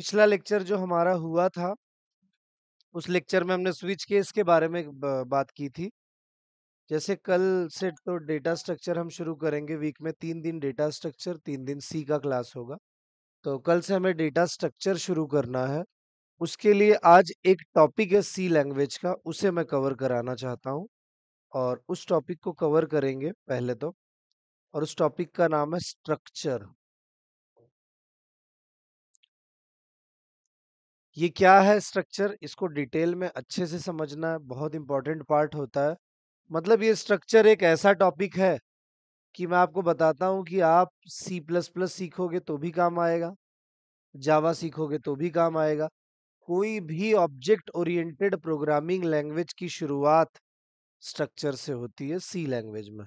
पिछला लेक्चर जो हमारा हुआ था उस लेक्चर में हमने स्विच केस के बारे में बात की थी जैसे कल से तो डेटा स्ट्रक्चर हम शुरू करेंगे वीक में तीन दिन डेटा स्ट्रक्चर तीन दिन सी का क्लास होगा तो कल से हमें डेटा स्ट्रक्चर शुरू करना है उसके लिए आज एक टॉपिक है सी लैंग्वेज का उसे मैं कवर कराना चाहता हूँ और उस टॉपिक को कवर करेंगे पहले तो और उस टॉपिक का नाम है स्ट्रक्चर ये क्या है स्ट्रक्चर इसको डिटेल में अच्छे से समझना बहुत इंपॉर्टेंट पार्ट होता है मतलब ये स्ट्रक्चर एक ऐसा टॉपिक है कि मैं आपको बताता हूँ कि आप सी प्लस प्लस सीखोगे तो भी काम आएगा जावा सीखोगे तो भी काम आएगा कोई भी ऑब्जेक्ट ओरिएंटेड प्रोग्रामिंग लैंग्वेज की शुरुआत स्ट्रक्चर से होती है सी लैंग्वेज में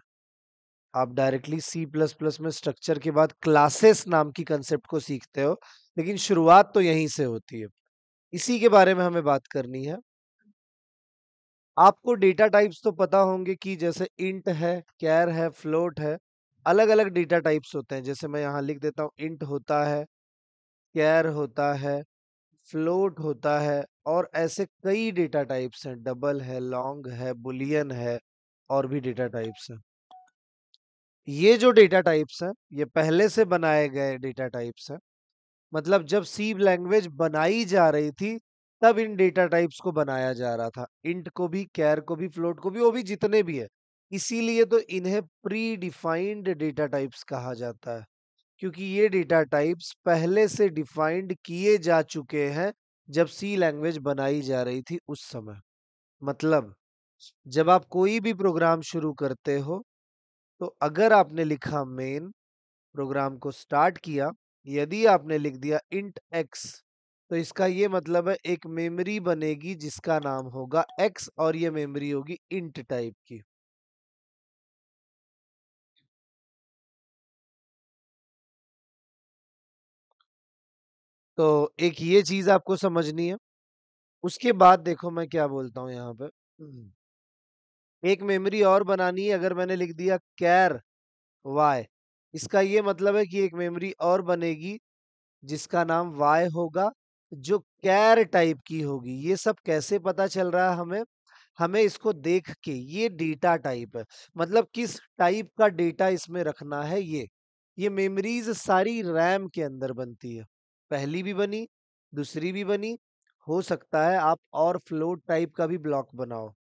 आप डायरेक्टली सी प्लस प्लस में स्ट्रक्चर के बाद क्लासेस नाम की कंसेप्ट को सीखते हो लेकिन शुरुआत तो यहीं से होती है इसी के बारे में हमें बात करनी है आपको डेटा टाइप्स तो पता होंगे कि जैसे इंट है कैर है फ्लोट है अलग अलग डेटा टाइप्स होते हैं जैसे मैं यहाँ लिख देता हूँ इंट होता है कैर होता है फ्लोट होता है और ऐसे कई डेटा टाइप्स हैं डबल है लॉन्ग है बुलियन है और भी डेटा टाइप्स हैं ये जो डेटा टाइप्स हैं ये पहले से बनाए गए डेटा टाइप्स हैं मतलब जब सी लैंग्वेज बनाई जा रही थी तब इन डेटा टाइप्स को बनाया जा रहा था इंट को भी कैर को भी फ्लोट को भी वो भी जितने भी है इसीलिए तो इन्हें प्री डिफाइंड डेटा टाइप्स कहा जाता है क्योंकि ये डेटा टाइप्स पहले से डिफाइंड किए जा चुके हैं जब सी लैंग्वेज बनाई जा रही थी उस समय मतलब जब आप कोई भी प्रोग्राम शुरू करते हो तो अगर आपने लिखा मेन प्रोग्राम को स्टार्ट किया यदि आपने लिख दिया इंट एक्स तो इसका ये मतलब है एक मेमोरी बनेगी जिसका नाम होगा एक्स और ये मेमोरी होगी इंट टाइप की तो एक ये चीज आपको समझनी है उसके बाद देखो मैं क्या बोलता हूं यहाँ पे एक मेमोरी और बनानी है अगर मैंने लिख दिया कैर वाई इसका ये मतलब है कि एक मेमोरी और बनेगी जिसका नाम वाई होगा जो कैर टाइप की होगी ये सब कैसे पता चल रहा है हमें हमें इसको देख के ये डेटा टाइप है मतलब किस टाइप का डेटा इसमें रखना है ये ये मेमोरीज सारी रैम के अंदर बनती है पहली भी बनी दूसरी भी बनी हो सकता है आप और फ्लोट टाइप का भी ब्लॉक बनाओ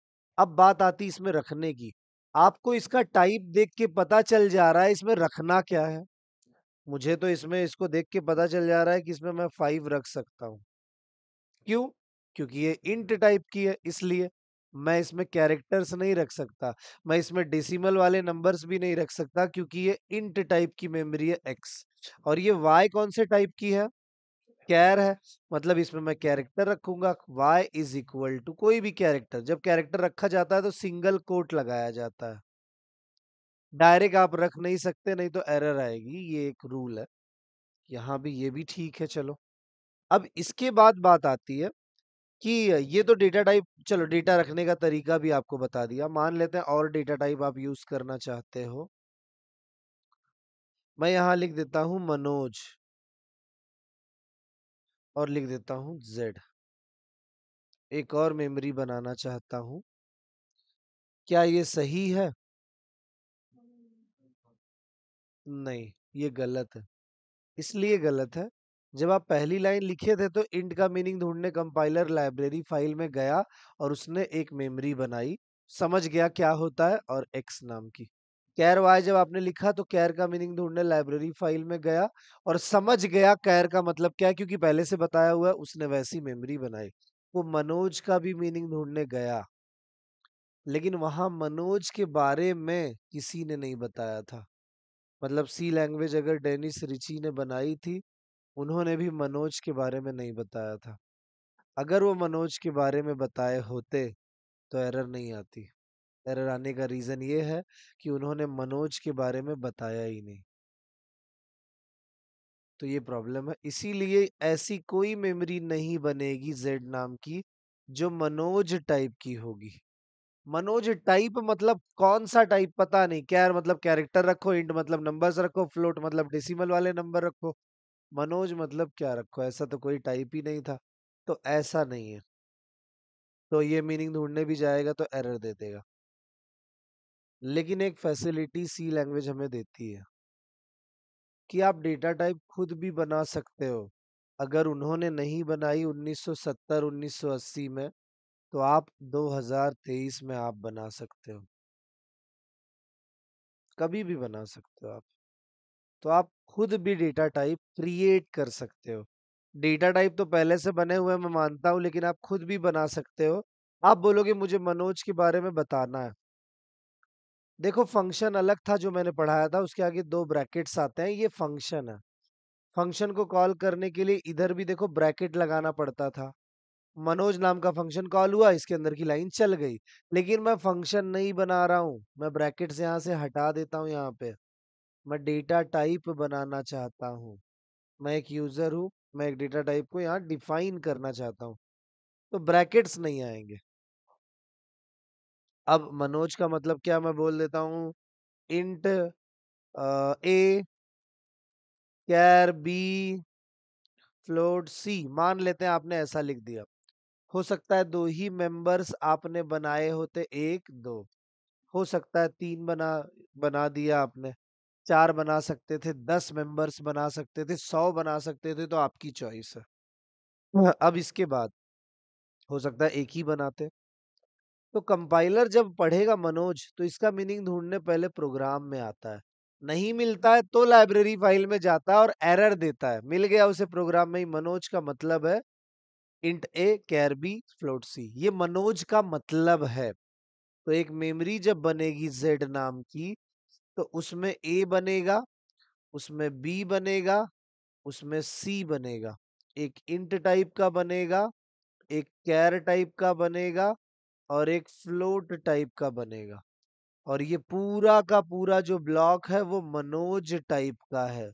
अब बात आती इसमें रखने की आपको इसका टाइप देख के पता चल जा रहा है इसमें रखना क्या है मुझे तो इसमें इसको देख के पता चल जा रहा है कि इसमें मैं फाइव रख सकता हूँ क्यों क्योंकि ये इंट टाइप की है इसलिए मैं इसमें कैरेक्टर्स नहीं रख सकता मैं इसमें डेसिमल वाले नंबर्स भी नहीं रख सकता क्योंकि ये इंट टाइप की मेमोरी है एक्स और ये वाई कौन से टाइप की है कैर है मतलब इसमें मैं कैरेक्टर रखूंगा वाई इज इक्वल टू कोई भी कैरेक्टर जब कैरेक्टर रखा जाता है तो सिंगल कोट लगाया जाता है डायरेक्ट आप रख नहीं सकते नहीं तो एरर आएगी ये एक रूल है यहाँ भी ये भी ठीक है चलो अब इसके बाद बात आती है कि ये तो डेटा टाइप चलो डेटा रखने का तरीका भी आपको बता दिया मान लेते हैं और डेटा टाइप आप यूज करना चाहते हो मैं यहाँ लिख देता हूँ मनोज और लिख देता हूँ z एक और मेमोरी बनाना चाहता हूँ क्या ये सही है नहीं ये गलत है इसलिए गलत है जब आप पहली लाइन लिखे थे तो इंट का मीनिंग ढूंढने कंपाइलर लाइब्रेरी फाइल में गया और उसने एक मेमोरी बनाई समझ गया क्या होता है और एक्स नाम की कैर वाय जब आपने लिखा तो कैर का मीनिंग ढूंढने लाइब्रेरी फाइल में गया और समझ गया कैर का मतलब क्या है क्योंकि पहले से बताया हुआ है उसने वैसी मेमोरी बनाई वो मनोज का भी मीनिंग ढूंढने गया लेकिन वहां मनोज के बारे में किसी ने नहीं बताया था मतलब सी लैंग्वेज अगर डेनिस रिची ने बनाई थी उन्होंने भी मनोज के बारे में नहीं बताया था अगर वो मनोज के बारे में बताए होते तो एरर नहीं आती एरर आने का रीज़न ये है कि उन्होंने मनोज के बारे में बताया ही नहीं तो ये प्रॉब्लम है इसीलिए ऐसी कोई मेमोरी नहीं बनेगी जेड नाम की जो मनोज टाइप की होगी मनोज टाइप मतलब कौन सा टाइप पता नहीं कैर मतलब कैरेक्टर रखो इंट मतलब नंबर्स रखो फ्लोट मतलब डेसिमल वाले नंबर रखो मनोज मतलब क्या रखो ऐसा तो कोई टाइप ही नहीं था तो ऐसा नहीं है तो ये मीनिंग ढूंढने भी जाएगा तो एरर दे देगा लेकिन एक फैसिलिटी सी लैंग्वेज हमें देती है कि आप डेटा टाइप खुद भी बना सकते हो अगर उन्होंने नहीं बनाई 1970 1980 में तो आप 2023 में आप बना सकते हो कभी भी बना सकते हो आप तो आप खुद भी डेटा टाइप क्रिएट कर सकते हो डेटा टाइप तो पहले से बने हुए मैं मानता हूँ लेकिन आप खुद भी बना सकते हो आप बोलोगे मुझे मनोज के बारे में बताना है देखो फंक्शन अलग था जो मैंने पढ़ाया था उसके आगे दो ब्रैकेट्स आते हैं ये फंक्शन है फंक्शन को कॉल करने के लिए इधर भी देखो ब्रैकेट लगाना पड़ता था मनोज नाम का फंक्शन कॉल हुआ इसके अंदर की लाइन चल गई लेकिन मैं फंक्शन नहीं बना रहा हूँ मैं ब्रैकेट यहाँ से हटा देता हूँ यहाँ पे मैं डेटा टाइप बनाना चाहता हूँ मैं एक यूजर हूँ मैं एक डेटा टाइप को यहाँ डिफाइन करना चाहता हूँ तो ब्रैकेट्स नहीं आएंगे अब मनोज का मतलब क्या मैं बोल देता हूँ int A char B float C मान लेते हैं आपने ऐसा लिख दिया हो सकता है दो ही मेंबर्स आपने बनाए होते एक दो हो सकता है तीन बना बना दिया आपने चार बना सकते थे दस मेंबर्स बना सकते थे सौ बना सकते थे तो आपकी चॉइस है अब इसके बाद हो सकता है एक ही बनाते तो कंपाइलर जब पढ़ेगा मनोज तो इसका मीनिंग ढूंढने पहले प्रोग्राम में आता है नहीं मिलता है तो लाइब्रेरी फाइल में जाता है और एरर देता है मिल गया उसे प्रोग्राम में ही मनोज का मतलब है int A char B float C ये मनोज का मतलब है तो एक मेमोरी जब बनेगी जेड नाम की तो उसमें ए बनेगा उसमें बी बनेगा उसमें सी बनेगा एक इंट टाइप का बनेगा एक कैर टाइप का बनेगा और एक फ्लोट टाइप का बनेगा और ये पूरा का पूरा जो ब्लॉक है वो मनोज टाइप का है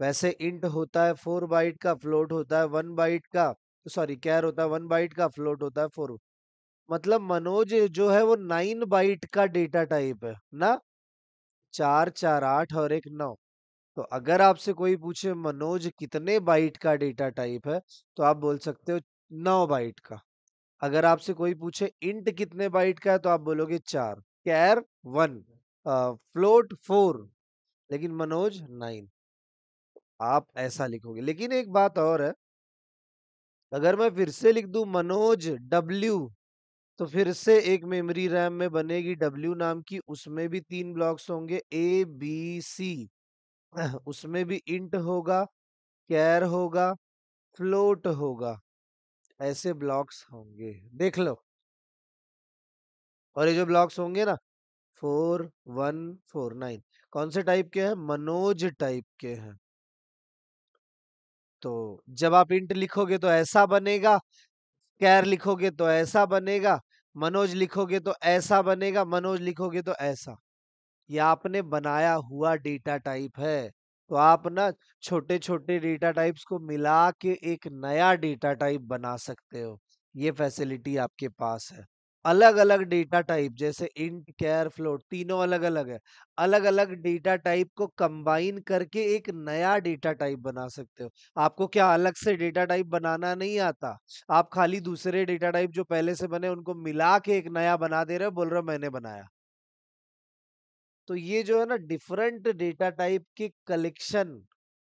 वैसे इंट होता है फोर बाइट का फ्लोट होता है वन बाइट का सॉरी कैर होता है वन बाइट का फ्लोट होता है फोर मतलब मनोज जो है वो नाइन बाइट का डेटा टाइप है ना चार चार आठ और एक नौ तो अगर आपसे कोई पूछे मनोज कितने बाइट का डेटा टाइप है तो आप बोल सकते हो नौ बाइट का अगर आपसे कोई पूछे इंट कितने बाइट का है तो आप बोलोगे चार कैर वन फ्लोट फोर लेकिन मनोज नाइन आप ऐसा लिखोगे लेकिन एक बात और है अगर मैं फिर से लिख दू मनोज डब्ल्यू तो फिर से एक मेमोरी रैम में बनेगी डब्ल्यू नाम की उसमें भी तीन ब्लॉक्स होंगे ए बी सी उसमें भी इंट होगा कैर होगा फ्लोट होगा ऐसे ब्लॉक्स होंगे देख लो और ये जो ब्लॉक्स होंगे ना फोर वन फोर नाइन कौन से टाइप के हैं मनोज टाइप के हैं तो जब आप इंट लिखोगे तो ऐसा बनेगा कैर लिखोगे तो ऐसा बनेगा मनोज लिखोगे तो ऐसा बनेगा मनोज लिखोगे तो ऐसा यह आपने बनाया हुआ डेटा टाइप है तो आप ना छोटे छोटे डेटा टाइप्स को मिला के एक नया डेटा टाइप बना सकते हो ये फैसिलिटी आपके पास है अलग अलग डेटा टाइप जैसे इंट कैर फ्लोट तीनों अलग अलग है अलग अलग डेटा टाइप को कंबाइन करके एक नया डेटा टाइप बना सकते हो आपको क्या अलग से डेटा टाइप बनाना नहीं आता आप खाली दूसरे डेटा टाइप जो पहले से बने उनको मिला के एक नया बना दे रहे हो बोल रहे हो मैंने बनाया तो ये जो है ना डिफरेंट डेटा टाइप के कलेक्शन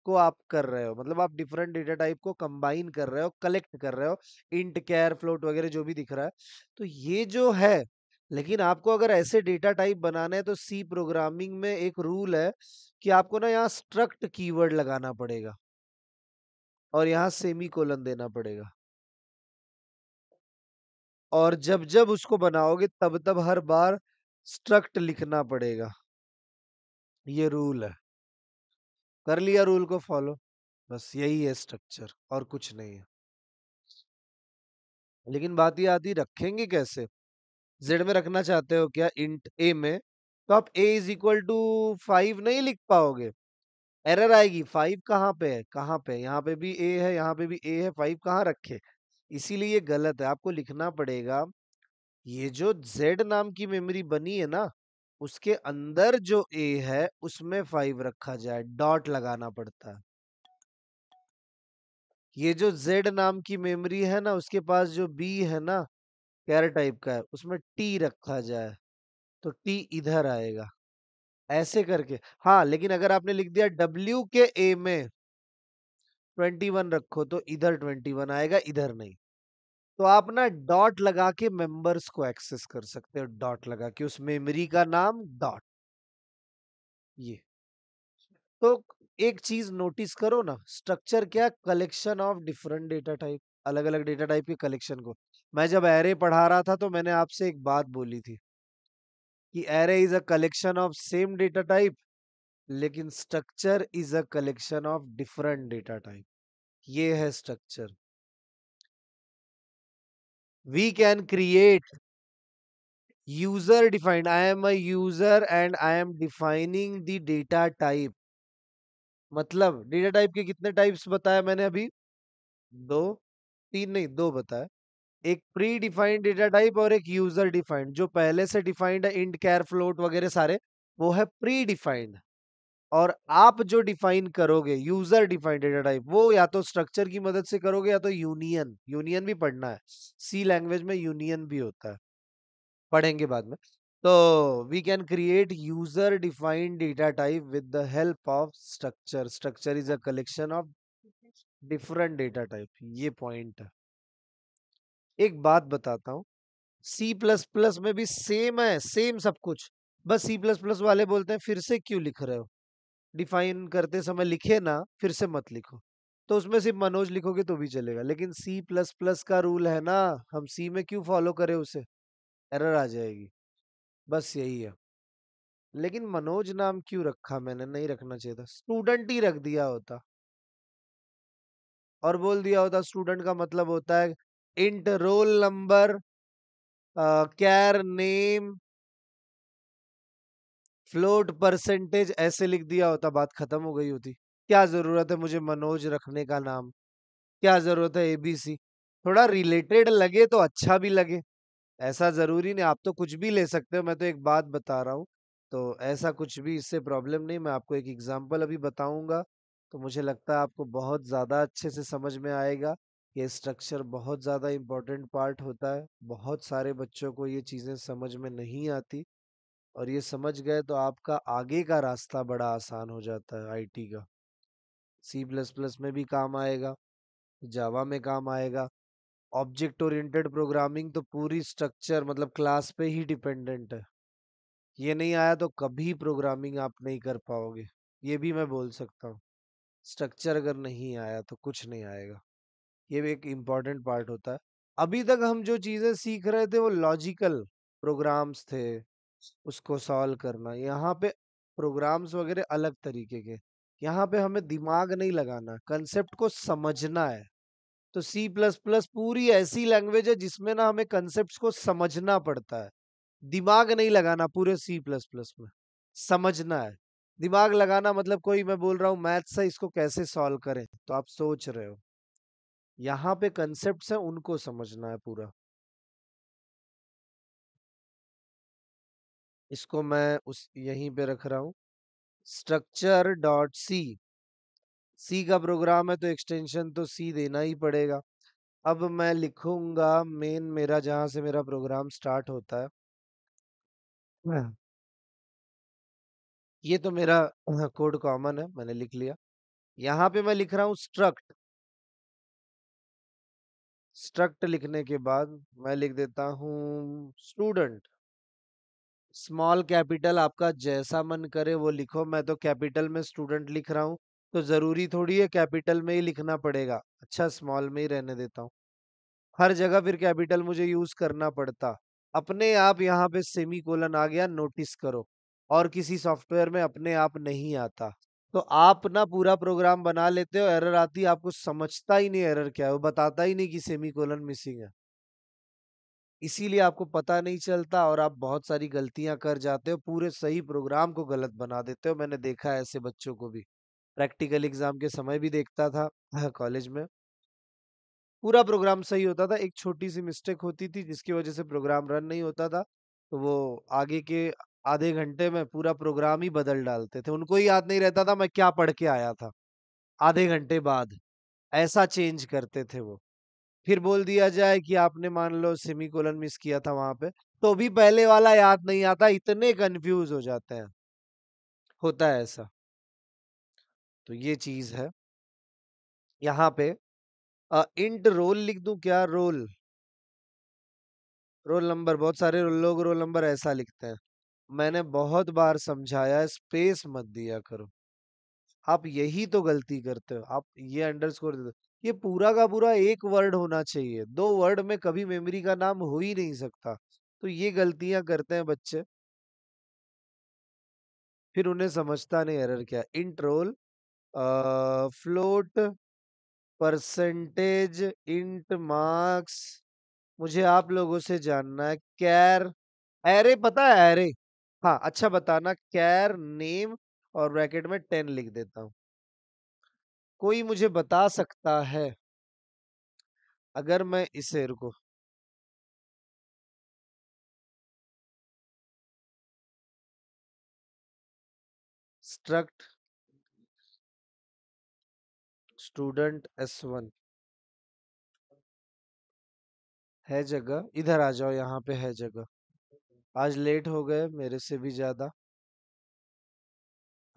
को आप कर रहे हो मतलब आप डिफरेंट डेटा टाइप को कंबाइन कर रहे हो कलेक्ट कर रहे हो इंट कैर फ्लोट वगैरह जो भी दिख रहा है तो ये जो है लेकिन आपको अगर ऐसे डेटा टाइप बनाना है तो सी प्रोग्रामिंग में एक रूल है कि आपको ना यहाँ स्ट्रक्ट कीवर्ड लगाना पड़ेगा और यहाँ सेमी कोलन देना पड़ेगा और जब जब उसको बनाओगे तब तब हर बार स्ट्रक्ट लिखना पड़ेगा ये रूल है कर लिया रूल को फॉलो बस यही है स्ट्रक्चर और कुछ नहीं है लेकिन बात ये आती रखेंगे कैसे जेड में रखना चाहते हो क्या इंट ए में तो आप A is equal to five नहीं लिख पाओगे एरर आएगी फाइव कहाँ पे है कहाँ पे यहाँ पे भी ए है यहाँ पे भी ए है फाइव कहाँ रखे इसीलिए ये गलत है आपको लिखना पड़ेगा ये जो जेड नाम की मेमोरी बनी है ना उसके अंदर जो ए है उसमें फाइव रखा जाए डॉट लगाना पड़ता है ये जो जेड नाम की मेमोरी है ना उसके पास जो बी है ना कैर टाइप का है उसमें टी रखा जाए तो टी इधर आएगा ऐसे करके हाँ लेकिन अगर आपने लिख दिया डब्ल्यू के ए में ट्वेंटी वन रखो तो इधर ट्वेंटी वन आएगा इधर नहीं तो आप ना डॉट लगा के मेंबर्स को एक्सेस कर सकते हो डॉट लगा के उस मेमोरी का नाम डॉट ये तो एक चीज नोटिस करो ना स्ट्रक्चर क्या collection of different data type अलग अलग डेटा टाइप के कलेक्शन को मैं जब एरे पढ़ा रहा था तो मैंने आपसे एक बात बोली थी कि array is a collection of same data type लेकिन structure is a collection of different data type ये है structure we can create user defined i am a user and i am defining the data type मतलब data type के कितने types बताया मैंने अभी दो तीन नहीं दो बताया एक प्री डिफाइंड डेटा टाइप और एक यूजर डिफाइंड जो पहले से डिफाइंड है इंड कैर फ्लोट वगैरह सारे वो है प्री डिफाइंड और आप जो डिफाइन करोगे यूजर डिफाइन डेटा टाइप वो या तो स्ट्रक्चर की मदद से करोगे या तो यूनियन यूनियन भी पढ़ना है सी लैंग्वेज में यूनियन भी होता है पढ़ेंगे बाद में तो we can create user defined data type with the help of structure structure is a collection of different data type ये पॉइंट है एक बात बताता हूँ सी प्लस प्लस में भी सेम है सेम सब कुछ बस सी प्लस प्लस वाले बोलते हैं फिर से क्यों लिख रहे हो डिफाइन करते समय लिखे ना फिर से मत लिखो तो उसमें सिर्फ मनोज लिखोगे तो भी चलेगा लेकिन सी प्लस प्लस का रूल है ना हम सी में क्यों फॉलो करें उसे एरर आ जाएगी बस यही है लेकिन मनोज नाम क्यों रखा मैंने नहीं रखना चाहिए था स्टूडेंट ही रख दिया होता और बोल दिया होता स्टूडेंट का मतलब होता है int roll number char name float percentage ऐसे लिख दिया होता बात खत्म हो गई होती क्या जरूरत है मुझे मनोज रखने का नाम क्या जरूरत है एबीसी थोड़ा रिलेटेड लगे तो अच्छा भी लगे ऐसा जरूरी नहीं आप तो कुछ भी ले सकते हो मैं तो एक बात बता रहा हूँ तो ऐसा कुछ भी इससे प्रॉब्लम नहीं मैं आपको एक एग्जाम्पल अभी बताऊंगा तो मुझे लगता है आपको बहुत ज़्यादा अच्छे से समझ में आएगा ये स्ट्रक्चर बहुत ज़्यादा इम्पोर्टेंट पार्ट होता है बहुत सारे बच्चों को ये चीज़ें समझ में नहीं आती और ये समझ गए तो आपका आगे का रास्ता बड़ा आसान हो जाता है आईटी का सी प्लस प्लस में भी काम आएगा जावा में काम आएगा ऑब्जेक्ट ओरिएंटेड प्रोग्रामिंग तो पूरी स्ट्रक्चर मतलब क्लास पे ही डिपेंडेंट है ये नहीं आया तो कभी प्रोग्रामिंग आप नहीं कर पाओगे ये भी मैं बोल सकता हूँ स्ट्रक्चर अगर नहीं आया तो कुछ नहीं आएगा ये भी एक इम्पॉर्टेंट पार्ट होता है अभी तक हम जो चीज़ें सीख रहे थे वो लॉजिकल प्रोग्राम्स थे उसको सॉल्व करना यहाँ पे प्रोग्राम्स वगैरह अलग तरीके के यहाँ पे हमें दिमाग नहीं लगाना कंसेप्ट को समझना है तो सी प्लस प्लस पूरी ऐसी लैंग्वेज है जिसमें ना हमें कंसेप्ट को समझना पड़ता है दिमाग नहीं लगाना पूरे सी प्लस प्लस में समझना है दिमाग लगाना मतलब कोई मैं बोल रहा हूँ मैथ से इसको कैसे सॉल्व करें तो आप सोच रहे हो यहाँ पे कंसेप्ट है उनको समझना है पूरा इसको मैं उस यहीं पे रख रहा हूँ स्ट्रक्चर डॉट सी सी का प्रोग्राम है तो एक्सटेंशन तो सी देना ही पड़ेगा अब मैं लिखूंगा मेन मेरा जहाँ से मेरा प्रोग्राम स्टार्ट होता है हाँ। ये तो मेरा कोड हाँ, कॉमन है मैंने लिख लिया यहाँ पे मैं लिख रहा हूँ स्ट्रक्ट स्ट्रक्ट लिखने के बाद मैं लिख देता हूँ स्टूडेंट स्मॉल कैपिटल आपका जैसा मन करे वो लिखो मैं तो कैपिटल में स्टूडेंट लिख रहा हूँ तो ज़रूरी थोड़ी है कैपिटल में ही लिखना पड़ेगा अच्छा स्मॉल में ही रहने देता हूँ हर जगह फिर कैपिटल मुझे यूज़ करना पड़ता अपने आप यहाँ पे सेमी कोलन आ गया नोटिस करो और किसी सॉफ्टवेयर में अपने आप नहीं आता तो आप ना पूरा प्रोग्राम बना लेते हो एरर आती आपको समझता ही नहीं एरर क्या है वो बताता ही नहीं कि सेमी कोलन मिसिंग है इसीलिए आपको पता नहीं चलता और आप बहुत सारी गलतियां कर जाते हो पूरे सही प्रोग्राम को गलत बना देते हो मैंने देखा है ऐसे बच्चों को भी प्रैक्टिकल एग्जाम के समय भी देखता था कॉलेज में पूरा प्रोग्राम सही होता था एक छोटी सी मिस्टेक होती थी जिसकी वजह से प्रोग्राम रन नहीं होता था तो वो आगे के आधे घंटे में पूरा प्रोग्राम ही बदल डालते थे उनको ही याद नहीं रहता था मैं क्या पढ़ के आया था आधे घंटे बाद ऐसा चेंज करते थे वो फिर बोल दिया जाए कि आपने मान लो कोलन मिस किया था वहां पे तो भी पहले वाला याद नहीं आता इतने कंफ्यूज हो जाते हैं होता है ऐसा तो ये चीज है यहाँ पे आ, इंट रोल लिख दू क्या रोल रोल नंबर बहुत सारे लोग रोल नंबर ऐसा लिखते हैं मैंने बहुत बार समझाया स्पेस मत दिया करो आप यही तो गलती करते हो आप ये अंडरस्कोर देते ये पूरा का पूरा एक वर्ड होना चाहिए दो वर्ड में कभी मेमोरी का नाम हो ही नहीं सकता तो ये गलतियां करते हैं बच्चे फिर उन्हें समझता नहीं एरर क्या int roll float percentage int marks मुझे आप लोगों से जानना है कैर एरे पता है एरे हाँ अच्छा बताना कैर नेम और ब्रैकेट में टेन लिख देता हूँ कोई मुझे बता सकता है अगर मैं इसे रुको स्ट्रक्ट स्टूडेंट एस वन है जगह इधर आ जाओ यहाँ पे है जगह आज लेट हो गए मेरे से भी ज्यादा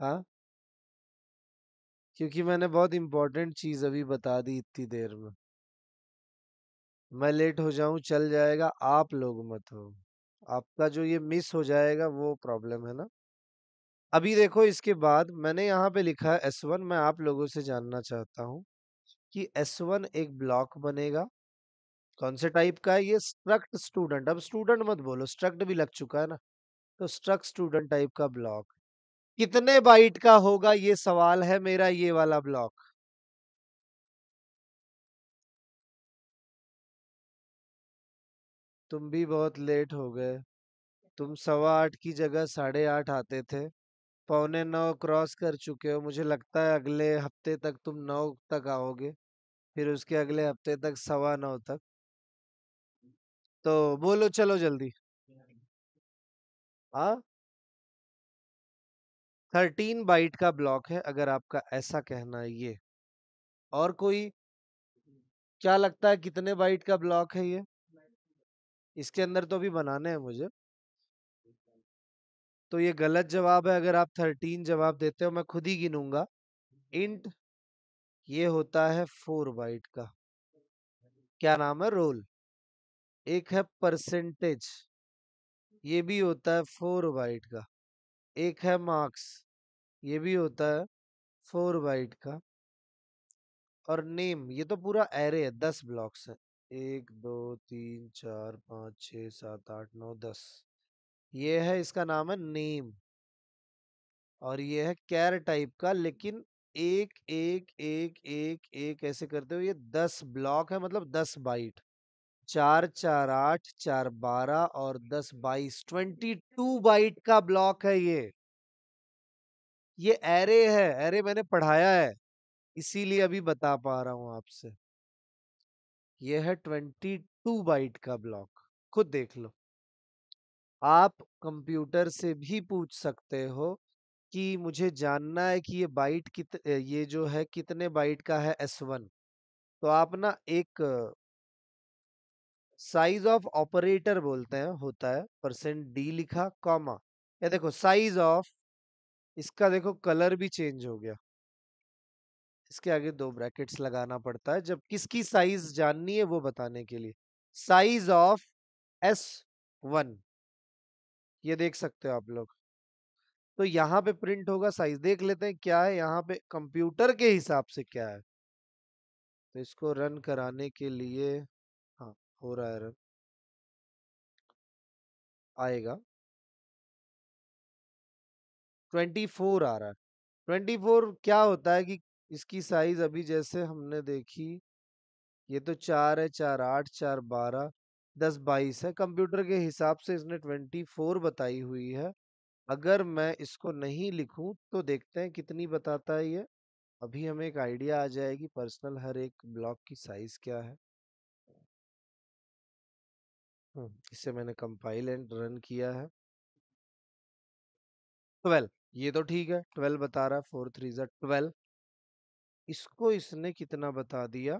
हाँ क्योंकि मैंने बहुत इम्पोर्टेंट चीज़ अभी बता दी इतनी देर में मैं लेट हो जाऊं चल जाएगा आप लोग मत हो आपका जो ये मिस हो जाएगा वो प्रॉब्लम है ना अभी देखो इसके बाद मैंने यहाँ पे लिखा है एस वन मैं आप लोगों से जानना चाहता हूँ कि एस वन एक ब्लॉक बनेगा कौन से टाइप का है ये स्ट्रक्ट स्टूडेंट अब स्टूडेंट मत बोलो स्ट्रक्ट भी लग चुका है ना तो स्ट्रक्ट स्टूडेंट टाइप का ब्लॉक कितने बाइट का होगा ये सवाल है मेरा ये वाला ब्लॉक तुम भी बहुत लेट हो गए तुम सवा आठ की जगह साढ़े आठ आते थे पौने नौ क्रॉस कर चुके हो मुझे लगता है अगले हफ्ते तक तुम नौ तक आओगे फिर उसके अगले हफ्ते तक सवा नौ तक तो बोलो चलो जल्दी हाँ थर्टीन बाइट का ब्लॉक है अगर आपका ऐसा कहना है ये और कोई क्या लगता है कितने बाइट का ब्लॉक है ये इसके अंदर तो अभी बनाने हैं मुझे तो ये गलत जवाब है अगर आप थर्टीन जवाब देते हो मैं खुद ही गिनूंगा इंट ये होता है फोर बाइट का क्या नाम है रोल एक है परसेंटेज ये भी होता है फोर बाइट का एक है मार्क्स ये भी होता है फोर बाइट का और नेम ये तो पूरा एरे है दस ब्लॉक्स है एक दो तीन चार पाँच छ सात आठ नौ दस ये है इसका नाम है नेम और ये है कैर टाइप का लेकिन एक एक एक एक एक ऐसे करते हुए ये दस ब्लॉक है मतलब दस बाइट चार चार आठ चार बारह और दस बाईस ट्वेंटी टू बाइट का ब्लॉक है ये ये एरे है एरे मैंने पढ़ाया है इसीलिए अभी बता पा रहा हूं आपसे ये है ट्वेंटी टू बाइट का ब्लॉक खुद देख लो आप कंप्यूटर से भी पूछ सकते हो कि मुझे जानना है कि ये बाइट कित ये जो है कितने बाइट का है एस वन तो आप ना एक साइज ऑफ ऑपरेटर बोलते हैं होता है परसेंट डी लिखा कॉमा या देखो साइज ऑफ इसका देखो कलर भी चेंज हो गया इसके आगे दो ब्रैकेट्स लगाना पड़ता है जब किसकी साइज जाननी है वो बताने के लिए साइज ऑफ एस वन ये देख सकते हो आप लोग तो यहाँ पे प्रिंट होगा साइज देख लेते हैं क्या है यहाँ पे कंप्यूटर के हिसाब से क्या है तो इसको रन कराने के लिए हो रहा है आएगा 24 आ रहा है 24 क्या होता है कि इसकी साइज अभी जैसे हमने देखी ये तो चार है चार आठ चार बारह दस बाईस है कंप्यूटर के हिसाब से इसने 24 बताई हुई है अगर मैं इसको नहीं लिखूं तो देखते हैं कितनी बताता है ये अभी हमें एक आइडिया आ जाएगी पर्सनल हर एक ब्लॉक की साइज क्या है इसे हम्म, मैंने कंपाइल एंड रन किया है ट्वेल्व ये तो ठीक है ट्वेल्व बता रहा है फोर थ्री जो ट्वेल्व इसको इसने कितना बता दिया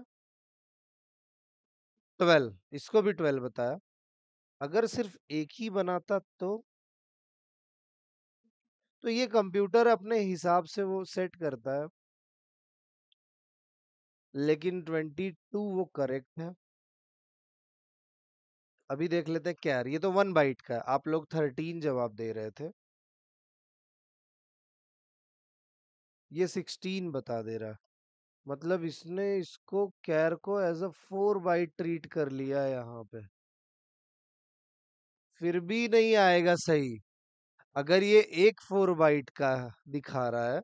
ट्वेल्व इसको भी ट्वेल्व बताया अगर सिर्फ एक ही बनाता तो तो ये कंप्यूटर अपने हिसाब से वो सेट करता है लेकिन ट्वेंटी टू वो करेक्ट है अभी देख लेते हैं क्या ये तो वन बाइट का है। आप लोग थर्टीन जवाब दे रहे थे ये सिक्सटीन बता दे रहा मतलब इसने इसको कैर को as a four byte treat कर लिया यहाँ पे फिर भी नहीं आएगा सही अगर ये एक फोर बाइट का दिखा रहा है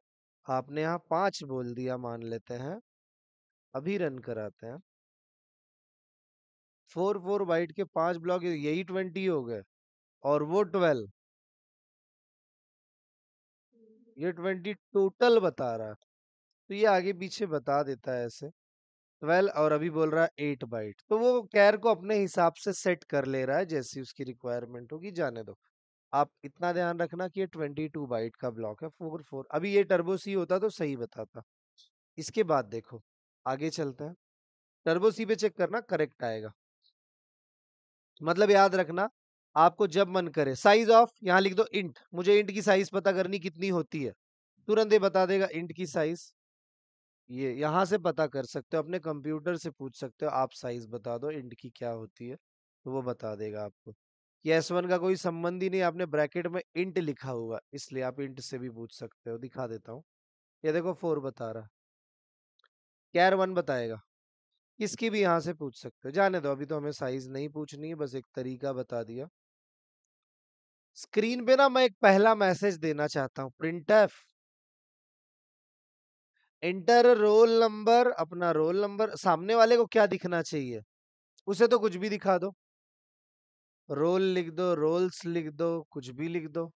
आपने यहाँ पांच बोल दिया मान लेते हैं अभी रन कराते हैं फोर फोर वाइट के पांच ब्लॉक यही ट्वेंटी हो गए और वो ट्वेल्व ये ट्वेंटी टोटल बता रहा तो ये आगे पीछे बता देता है ऐसे ट्वेल्व और अभी बोल रहा है एट बाइट तो वो कैर को अपने हिसाब से सेट कर ले रहा है जैसी उसकी रिक्वायरमेंट होगी जाने दो आप इतना ध्यान रखना कि ये ट्वेंटी टू बाइट का ब्लॉक है फोर फोर अभी ये टर्बो सी होता तो सही बताता इसके बाद देखो आगे चलते हैं टर्बो सी पे चेक करना करेक्ट आएगा मतलब याद रखना आपको जब मन करे साइज ऑफ यहाँ लिख दो इंट मुझे इंट की साइज पता करनी कितनी होती है तुरंत ये बता देगा इंट की साइज ये यहाँ से पता कर सकते हो अपने कंप्यूटर से पूछ सकते हो आप साइज बता दो इंट की क्या होती है तो वो बता देगा आपको एस वन का कोई संबंध ही नहीं आपने ब्रैकेट में इंट लिखा हुआ इसलिए आप इंट से भी पूछ सकते हो दिखा देता हूँ ये देखो फोर बता रहा कैर वन बताएगा इसकी भी यहां से पूछ सकते हो जाने दो अभी तो हमें साइज नहीं पूछनी है बस एक तरीका बता दिया स्क्रीन पे ना मैं एक पहला मैसेज देना चाहता हूं printf enter roll number अपना रोल नंबर सामने वाले को क्या दिखना चाहिए उसे तो कुछ भी दिखा दो रोल लिख दो रोल्स लिख दो कुछ भी लिख दो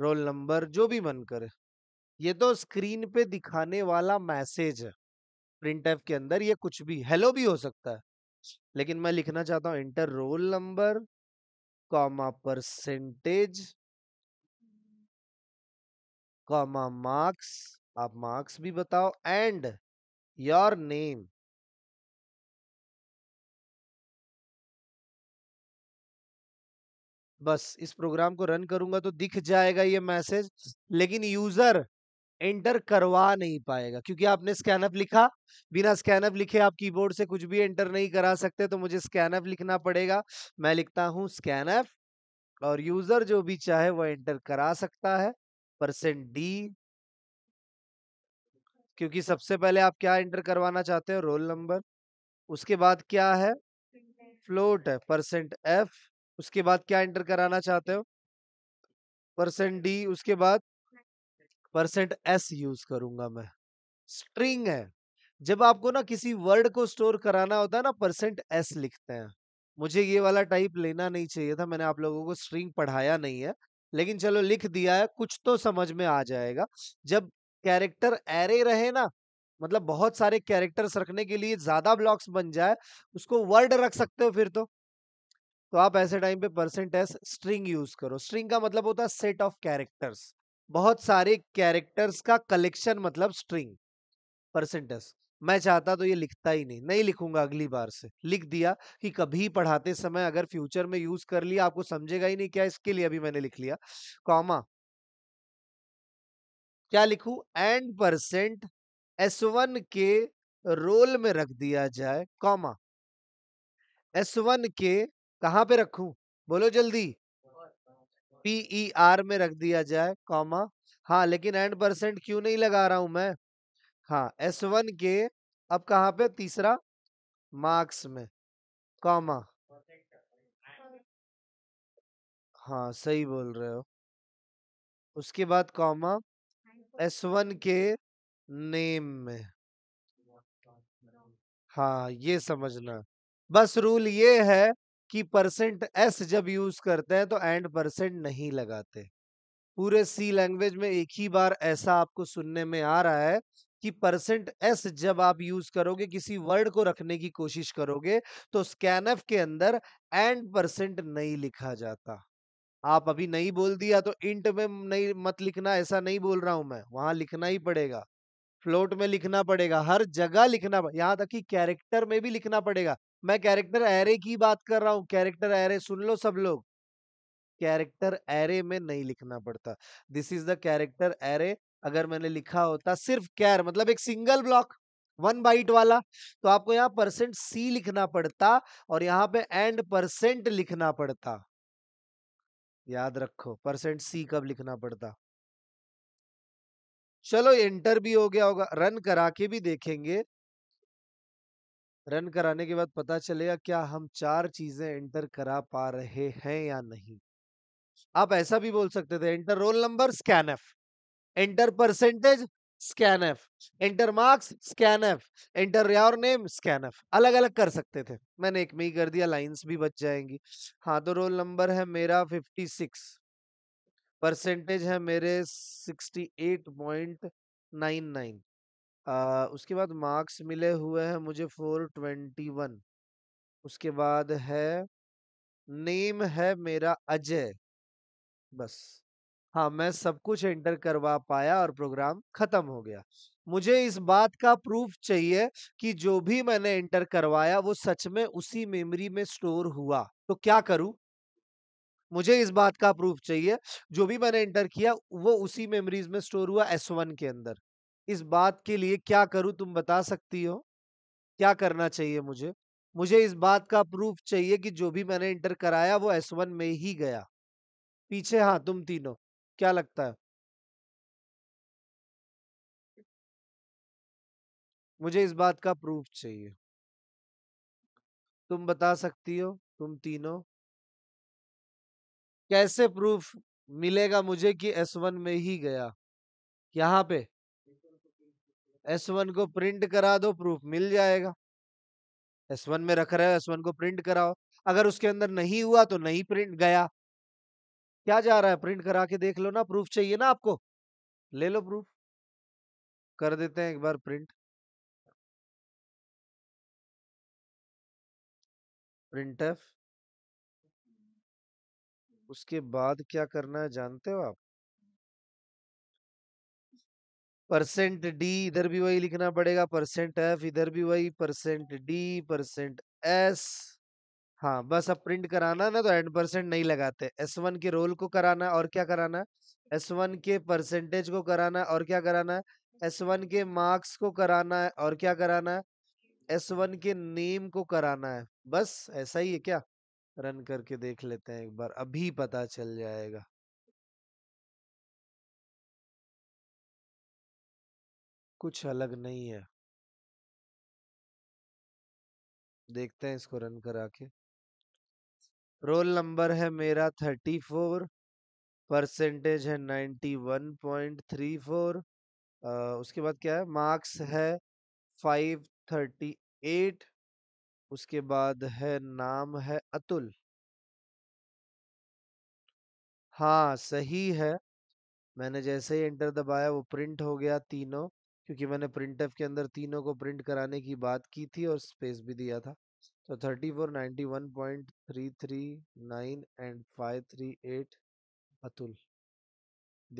रोल नंबर जो भी मन करे ये तो स्क्रीन पे दिखाने वाला मैसेज है प्रिंट एफ के अंदर ये कुछ भी हेलो भी हो सकता है लेकिन मैं लिखना चाहता हूं enter roll number comma percentage comma marks आप मार्क्स भी बताओ एंड योर नेम बस इस प्रोग्राम को रन करूंगा तो दिख जाएगा ये मैसेज लेकिन यूजर एंटर करवा नहीं पाएगा क्योंकि आपने स्कैनअप लिखा बिना स्कैनअप लिखे आप कीबोर्ड से कुछ भी एंटर नहीं करा सकते तो मुझे स्कैनअप लिखना पड़ेगा मैं लिखता हूं स्कैनअप और यूजर जो भी चाहे वह एंटर करा सकता है परसेंट डी क्योंकि सबसे पहले आप क्या एंटर करवाना चाहते हो रोल नंबर उसके बाद क्या है फ्लोट है परसेंट एफ उसके बाद क्या एंटर कराना चाहते हो परसेंट डी उसके बाद परसेंट एस यूज करूंगा मैं स्ट्रिंग है जब आपको ना किसी वर्ड को स्टोर कराना होता है ना परसेंट एस लिखते हैं मुझे ये वाला टाइप लेना नहीं चाहिए था मैंने आप लोगों को स्ट्रिंग पढ़ाया नहीं है लेकिन चलो लिख दिया है कुछ तो समझ में आ जाएगा जब कैरेक्टर एरे रहे ना मतलब बहुत सारे कैरेक्टर्स रखने के लिए ज्यादा ब्लॉक्स बन जाए उसको वर्ड रख सकते हो फिर तो तो आप ऐसे टाइम पे परसेंट एस स्ट्रिंग यूज करो स्ट्रिंग का मतलब होता है सेट ऑफ कैरेक्टर्स बहुत सारे कैरेक्टर्स का कलेक्शन मतलब स्ट्रिंग परसेंटेज मैं चाहता तो ये लिखता ही नहीं नहीं लिखूंगा अगली बार से लिख दिया कि कभी पढ़ाते समय अगर फ्यूचर में यूज कर लिया आपको समझेगा ही नहीं क्या इसके लिए अभी मैंने लिख लिया कॉमा क्या लिखू एंड परसेंट एस वन के रोल में रख दिया जाए कॉमा एस वन के कहां पे रखू बोलो जल्दी पीई आर e में रख दिया जाए कॉमा हाँ लेकिन एंड परसेंट क्यों नहीं लगा रहा हूं मैं हाँ एस वन के अब कहा पे तीसरा मार्क्स में कॉमा हाँ सही बोल रहे हो उसके बाद कॉमा एस वन के नेम में हाँ ये समझना बस रूल ये है कि परसेंट एस जब यूज करते हैं तो एंड परसेंट नहीं लगाते पूरे सी लैंग्वेज में एक ही बार ऐसा आपको सुनने में आ रहा है कि परसेंट एस जब आप यूज करोगे किसी वर्ड को रखने की कोशिश करोगे तो स्कैन के अंदर एंड परसेंट नहीं लिखा जाता आप अभी नहीं बोल दिया तो इंट में नहीं मत लिखना ऐसा नहीं बोल रहा हूं मैं वहां लिखना ही पड़ेगा फ्लोट में लिखना पड़ेगा हर जगह लिखना यहाँ तक कि कैरेक्टर में भी लिखना पड़ेगा मैं कैरेक्टर एरे की बात कर रहा हूं कैरेक्टर एरे सुन लो सब लोग कैरेक्टर एरे में नहीं लिखना पड़ता this is the character array अगर मैंने लिखा होता सिर्फ कैर मतलब एक सिंगल ब्लॉक वन बाइट वाला तो आपको यहाँ परसेंट सी लिखना पड़ता और यहाँ पे एंड परसेंट लिखना पड़ता याद रखो परसेंट सी कब लिखना पड़ता चलो एंटर भी हो गया होगा रन करा के भी देखेंगे रन कराने के बाद पता चलेगा क्या हम चार चीजें एंटर करा पा रहे हैं या नहीं आप ऐसा भी बोल सकते थे enter roll number scanf enter percentage scanf enter marks scanf enter your name scanf अलग अलग कर सकते थे मैंने एक में ही कर दिया लाइंस भी बच जाएंगी हाँ तो रोल नंबर है मेरा फिफ्टी सिक्स परसेंटेज है मेरे sixty eight point nine nine आ, उसके बाद मार्क्स मिले हुए हैं मुझे फोर ट्वेंटी वन उसके बाद है नेम है मेरा अजय बस हाँ मैं सब कुछ एंटर करवा पाया और प्रोग्राम खत्म हो गया मुझे इस बात का प्रूफ चाहिए कि जो भी मैंने एंटर करवाया वो सच में उसी मेमोरी में स्टोर हुआ तो क्या करूं मुझे इस बात का प्रूफ चाहिए जो भी मैंने एंटर किया वो उसी मेमोरीज में स्टोर हुआ एस वन के अंदर इस बात के लिए क्या करूं तुम बता सकती हो क्या करना चाहिए मुझे मुझे इस बात का प्रूफ चाहिए कि जो भी मैंने इंटर कराया वो एस वन में ही गया पीछे हाँ तुम तीनों क्या लगता है मुझे इस बात का प्रूफ चाहिए तुम बता सकती हो तुम तीनों कैसे प्रूफ मिलेगा मुझे कि एस वन में ही गया यहाँ पे एस वन को प्रिंट करा दो प्रूफ मिल जाएगा एस वन में रख रहे हो एस वन को प्रिंट कराओ अगर उसके अंदर नहीं हुआ तो नहीं प्रिंट गया क्या जा रहा है प्रिंट करा के देख लो ना प्रूफ चाहिए ना आपको ले लो प्रूफ कर देते हैं एक बार प्रिंट प्रिंट एफ उसके बाद क्या करना है जानते हो आप परसेंट डी इधर भी वही लिखना पड़ेगा परसेंट एफ इधर भी वही परसेंट डी परसेंट एस हाँ बस अब प्रिंट कराना ना तो एंड परसेंट नहीं लगाते एस वन के रोल को कराना और क्या कराना है एस वन के परसेंटेज को कराना और क्या कराना है एस वन के मार्क्स को कराना है और क्या कराना है एस वन के नेम को कराना है बस ऐसा ही है क्या रन करके देख लेते हैं एक बार अभी पता चल जाएगा कुछ अलग नहीं है देखते हैं इसको रन करा के रोल नंबर है मेरा थर्टी फोर परसेंटेज है ninety one point three four उसके बाद क्या है मार्क्स है फाइव थर्टी एट उसके बाद है नाम है अतुल हाँ सही है मैंने जैसे ही एंटर दबाया वो प्रिंट हो गया तीनों क्योंकि मैंने प्रिंट के अंदर तीनों को प्रिंट कराने की बात की थी और स्पेस भी दिया था तो thirty four ninety one point three three nine and five three eight Atul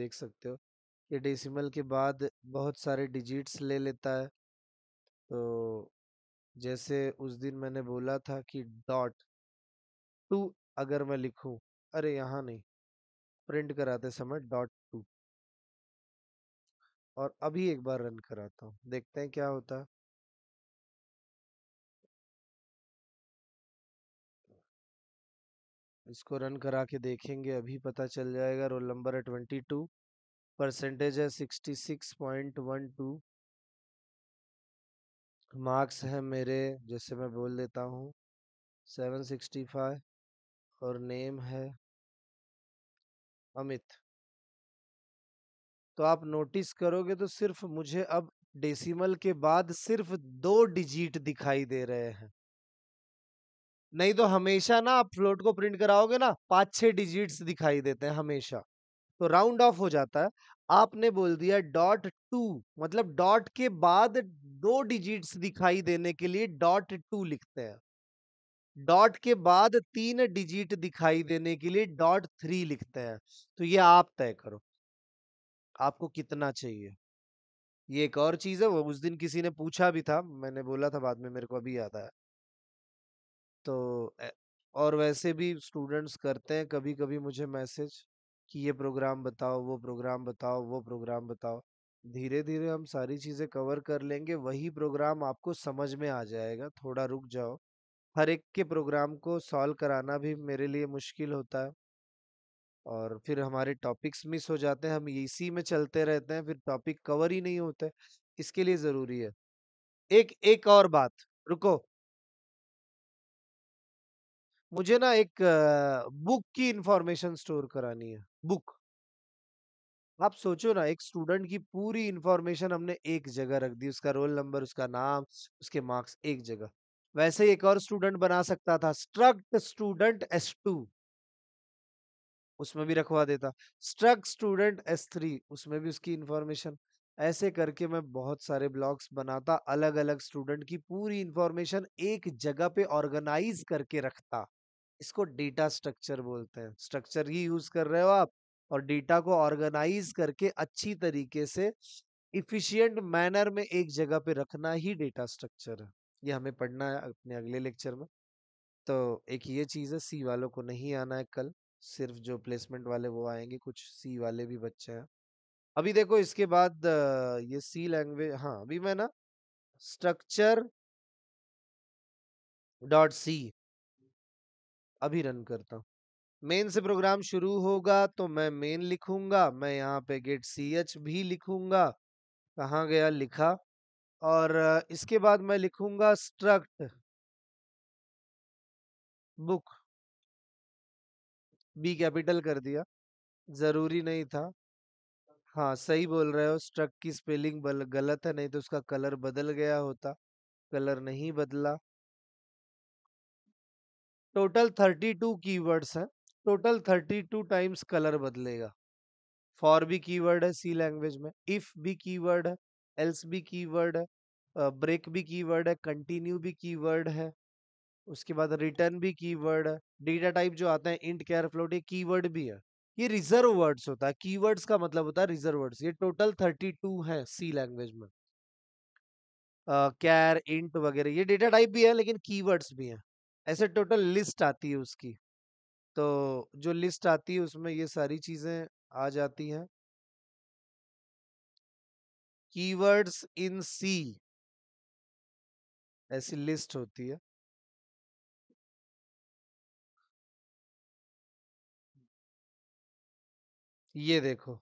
देख सकते हो ये डेसिमल के बाद बहुत सारे डिजिट्स ले लेता है तो जैसे उस दिन मैंने बोला था कि डॉट टू अगर मैं लिखूं अरे यहाँ नहीं प्रिंट कराते समय डॉट और अभी एक बार रन कराता हूँ देखते हैं क्या होता है इसको रन करा के देखेंगे अभी पता चल जाएगा रोल नंबर है ट्वेंटी टू परसेंटेज है sixty six point one two marks हैं मेरे जैसे मैं बोल देता हूँ सेवन सिक्सटी फाइव और नेम है अमित तो आप नोटिस करोगे तो सिर्फ मुझे अब डेसिमल के बाद सिर्फ दो डिजिट दिखाई दे रहे हैं नहीं तो हमेशा ना आप फ्लोट को प्रिंट कराओगे ना पांच छह डिजिट्स दिखाई देते हैं हमेशा तो राउंड ऑफ हो जाता है आपने बोल दिया डॉट टू मतलब डॉट के बाद दो डिजिट्स दिखाई देने के लिए डॉट टू लिखते हैं डॉट के बाद तीन डिजिट दिखाई देने के लिए डॉट थ्री लिखते हैं तो ये आप तय करो आपको कितना चाहिए ये एक और चीज़ है वो उस दिन किसी ने पूछा भी था मैंने बोला था बाद में मेरे को अभी याद आया तो और वैसे भी स्टूडेंट्स करते हैं कभी कभी मुझे मैसेज कि ये प्रोग्राम बताओ वो प्रोग्राम बताओ वो प्रोग्राम बताओ धीरे धीरे हम सारी चीज़ें कवर कर लेंगे वही प्रोग्राम आपको समझ में आ जाएगा थोड़ा रुक जाओ हर एक के प्रोग्राम को सॉल्व कराना भी मेरे लिए मुश्किल होता है और फिर हमारे टॉपिक्स मिस हो जाते हैं हम इसी में चलते रहते हैं फिर टॉपिक कवर ही नहीं होते इसके लिए जरूरी है एक एक और बात रुको मुझे ना एक बुक की इंफॉर्मेशन स्टोर करानी है बुक आप सोचो ना एक स्टूडेंट की पूरी इंफॉर्मेशन हमने एक जगह रख दी उसका रोल नंबर उसका नाम उसके मार्क्स एक जगह वैसे ही एक और स्टूडेंट बना सकता था स्ट्रक्ट स्टूडेंट एस टू उसमें भी रखवा देता स्ट्रक स्टूडेंट एस थ्री उसमें भी उसकी इंफॉर्मेशन ऐसे करके मैं बहुत सारे ब्लॉग्स बनाता अलग अलग स्टूडेंट की पूरी इंफॉर्मेशन एक जगह पे ऑर्गेनाइज करके रखता इसको डेटा स्ट्रक्चर बोलते हैं स्ट्रक्चर ही यूज कर रहे हो आप और डेटा को ऑर्गेनाइज करके अच्छी तरीके से इफिशियंट मैनर में एक जगह पे रखना ही डेटा स्ट्रक्चर है ये हमें पढ़ना है अपने अगले लेक्चर में तो एक ये चीज़ है सी वालों को नहीं आना है कल सिर्फ जो प्लेसमेंट वाले वो आएंगे कुछ सी वाले भी बच्चे हैं अभी देखो इसके बाद ये सी लैंग्वेज हाँ अभी मैं ना स्ट्रक्चर डॉट सी अभी रन करता हूँ मेन से प्रोग्राम शुरू होगा तो मैं मेन लिखूंगा मैं यहाँ पे गेट सी एच भी लिखूंगा कहाँ गया लिखा और इसके बाद मैं लिखूंगा स्ट्रक्ट बुक बी कैपिटल कर दिया ज़रूरी नहीं था हाँ सही बोल रहे हो स्ट्रक की स्पेलिंग गलत है नहीं तो उसका कलर बदल गया होता कलर नहीं बदला total thirty two key words हैं total thirty two times colour बदलेगा फॉर भी की वर्ड है सी लैंग्वेज में इफ भी की वर्ड है एल्स भी की वर्ड है ब्रेक भी की वर्ड है कंटिन्यू भी की वर्ड है उसके बाद रिटर्न भी कीवर्ड डेटा टाइप जो आता है इंट कैर फ्लोट ये कीवर्ड भी है ये रिजर्व वर्ड्स होता है कीवर्ड्स का मतलब होता है रिजर्व वर्ड्स ये टोटल थर्टी टू है सी लैंग्वेज में कैर इंट वगैरह ये डेटा टाइप भी है लेकिन कीवर्ड्स भी हैं ऐसे टोटल लिस्ट आती है उसकी तो जो लिस्ट आती है उसमें ये सारी चीजें आ जाती हैं कीवर्ड्स इन सी ऐसी लिस्ट होती है ये देखो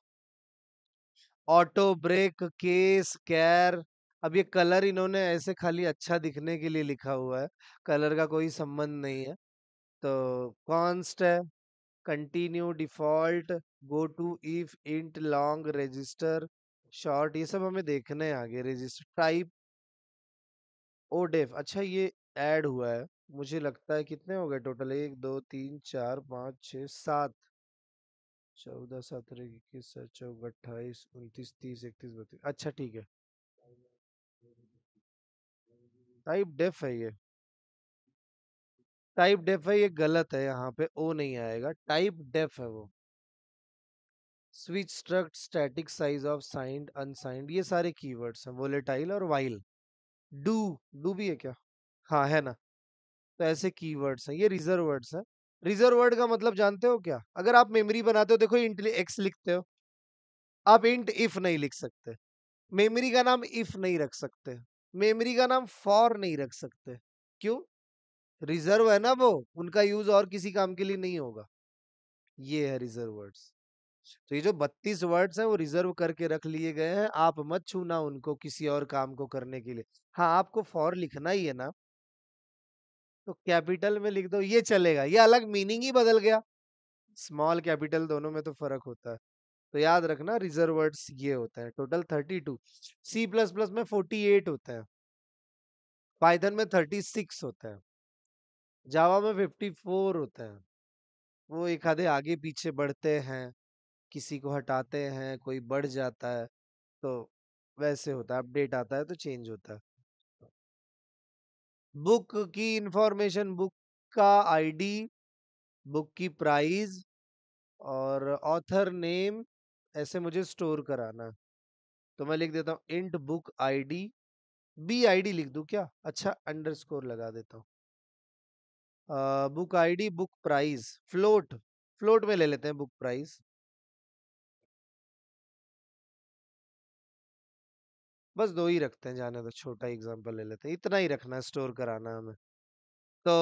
ऑटो ब्रेक केस कैर अब ये कलर इन्होंने ऐसे खाली अच्छा दिखने के लिए लिखा हुआ है कलर का कोई संबंध नहीं है तो कॉन्स्ट है continue default go to if int long register short ये सब हमें देखने हैं आगे रजिस्टर टाइप ओ डेफ अच्छा ये ऐड हुआ है मुझे लगता है कितने हो गए टोटल एक दो तीन चार पाँच छ सात चौदह सत्रह इक्कीस चौक अट्ठाईस उनतीस तीस इकतीस बत्तीस अच्छा ठीक है टाइप डेफ है ये टाइप डेफ है ये गलत है यहाँ पे ओ नहीं आएगा टाइप डेफ है वो switch struct static size of signed unsigned ये सारे कीवर्ड्स हैं वोलेटाइल और वाइल डू डू भी है क्या हाँ है ना तो ऐसे कीवर्ड्स हैं ये रिजर्व वर्ड्स हैं रिजर्व वर्ड का मतलब जानते हो क्या अगर आप मेमोरी बनाते हो देखो इंट एक्स लिखते हो आप इंट इफ नहीं लिख सकते मेमोरी का नाम इफ नहीं रख सकते मेमोरी का नाम फॉर नहीं रख सकते क्यों रिजर्व है ना वो उनका यूज और किसी काम के लिए नहीं होगा ये है रिजर्व वर्ड्स तो ये जो बत्तीस वर्ड्स हैं वो रिजर्व करके रख लिए गए हैं आप मत छूना उनको किसी और काम को करने के लिए हाँ आपको फॉर लिखना ही है ना तो कैपिटल में लिख दो ये चलेगा ये अलग मीनिंग ही बदल गया स्मॉल कैपिटल दोनों में तो फर्क होता है तो याद रखना रिजर्व वर्ड्स ये होता है total thirty two C plus plus में फोर्टी एट होता है पाइथन में थर्टी सिक्स होता है जावा में फिफ्टी फोर होता है वो एक आधे आगे पीछे बढ़ते हैं किसी को हटाते हैं कोई बढ़ जाता है तो वैसे होता है अपडेट आता है तो चेंज होता है बुक की इंफॉर्मेशन बुक का आईडी बुक की प्राइस और ऑथर नेम ऐसे मुझे स्टोर कराना तो मैं लिख देता हूँ int book ID B ID लिख दू क्या अच्छा अंडरस्कोर लगा देता हूँ book ID book price float float में ले लेते हैं बुक प्राइस बस दो ही रखते हैं जाने दो छोटा एग्जाम्पल ले लेते हैं इतना ही रखना है स्टोर कराना है हमें तो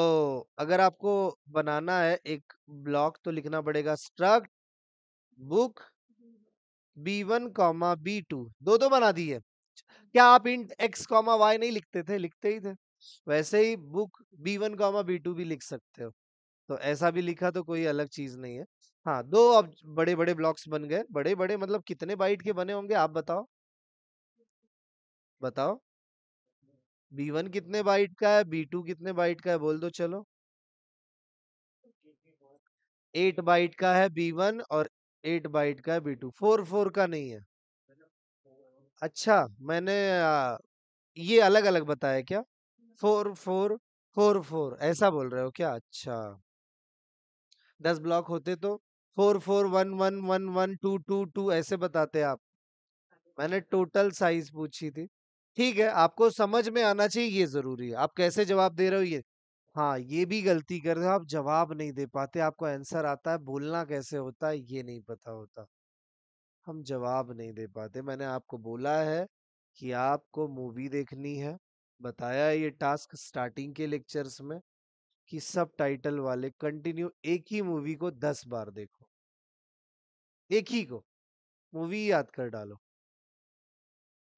अगर आपको बनाना है एक ब्लॉक तो लिखना पड़ेगा struct book B one comma B two दो दो तो बना दिए क्या आप इंट एक्स कॉमा वाई नहीं लिखते थे लिखते ही थे वैसे ही book B one comma B two भी लिख सकते हो तो ऐसा भी लिखा तो कोई अलग चीज नहीं है हाँ दो अब बड़े बड़े ब्लॉक्स बन गए बड़े बड़े मतलब कितने बाइट के बने होंगे आप बताओ बताओ बी वन कितने बाइट का है बी टू कितने बाइट का है बोल दो चलो एट बाइट का है बी वन और एट बाइट का है बी टू फोर फोर का नहीं है अच्छा मैंने ये अलग अलग बताया क्या फोर फोर फोर फोर ऐसा बोल रहे हो क्या अच्छा दस ब्लॉक होते तो four four one one one one two two two ऐसे बताते आप मैंने टोटल साइज पूछी थी ठीक है आपको समझ में आना चाहिए ये जरूरी है आप कैसे जवाब दे रहे हो ये हाँ ये भी गलती कर रहे हो आप जवाब नहीं दे पाते आपको आंसर आता है बोलना कैसे होता है ये नहीं पता होता हम जवाब नहीं दे पाते मैंने आपको बोला है कि आपको मूवी देखनी है बताया ये टास्क स्टार्टिंग के लेक्चर्स में कि सब टाइटल वाले कंटिन्यू एक ही मूवी को दस बार देखो एक ही को मूवी याद कर डालो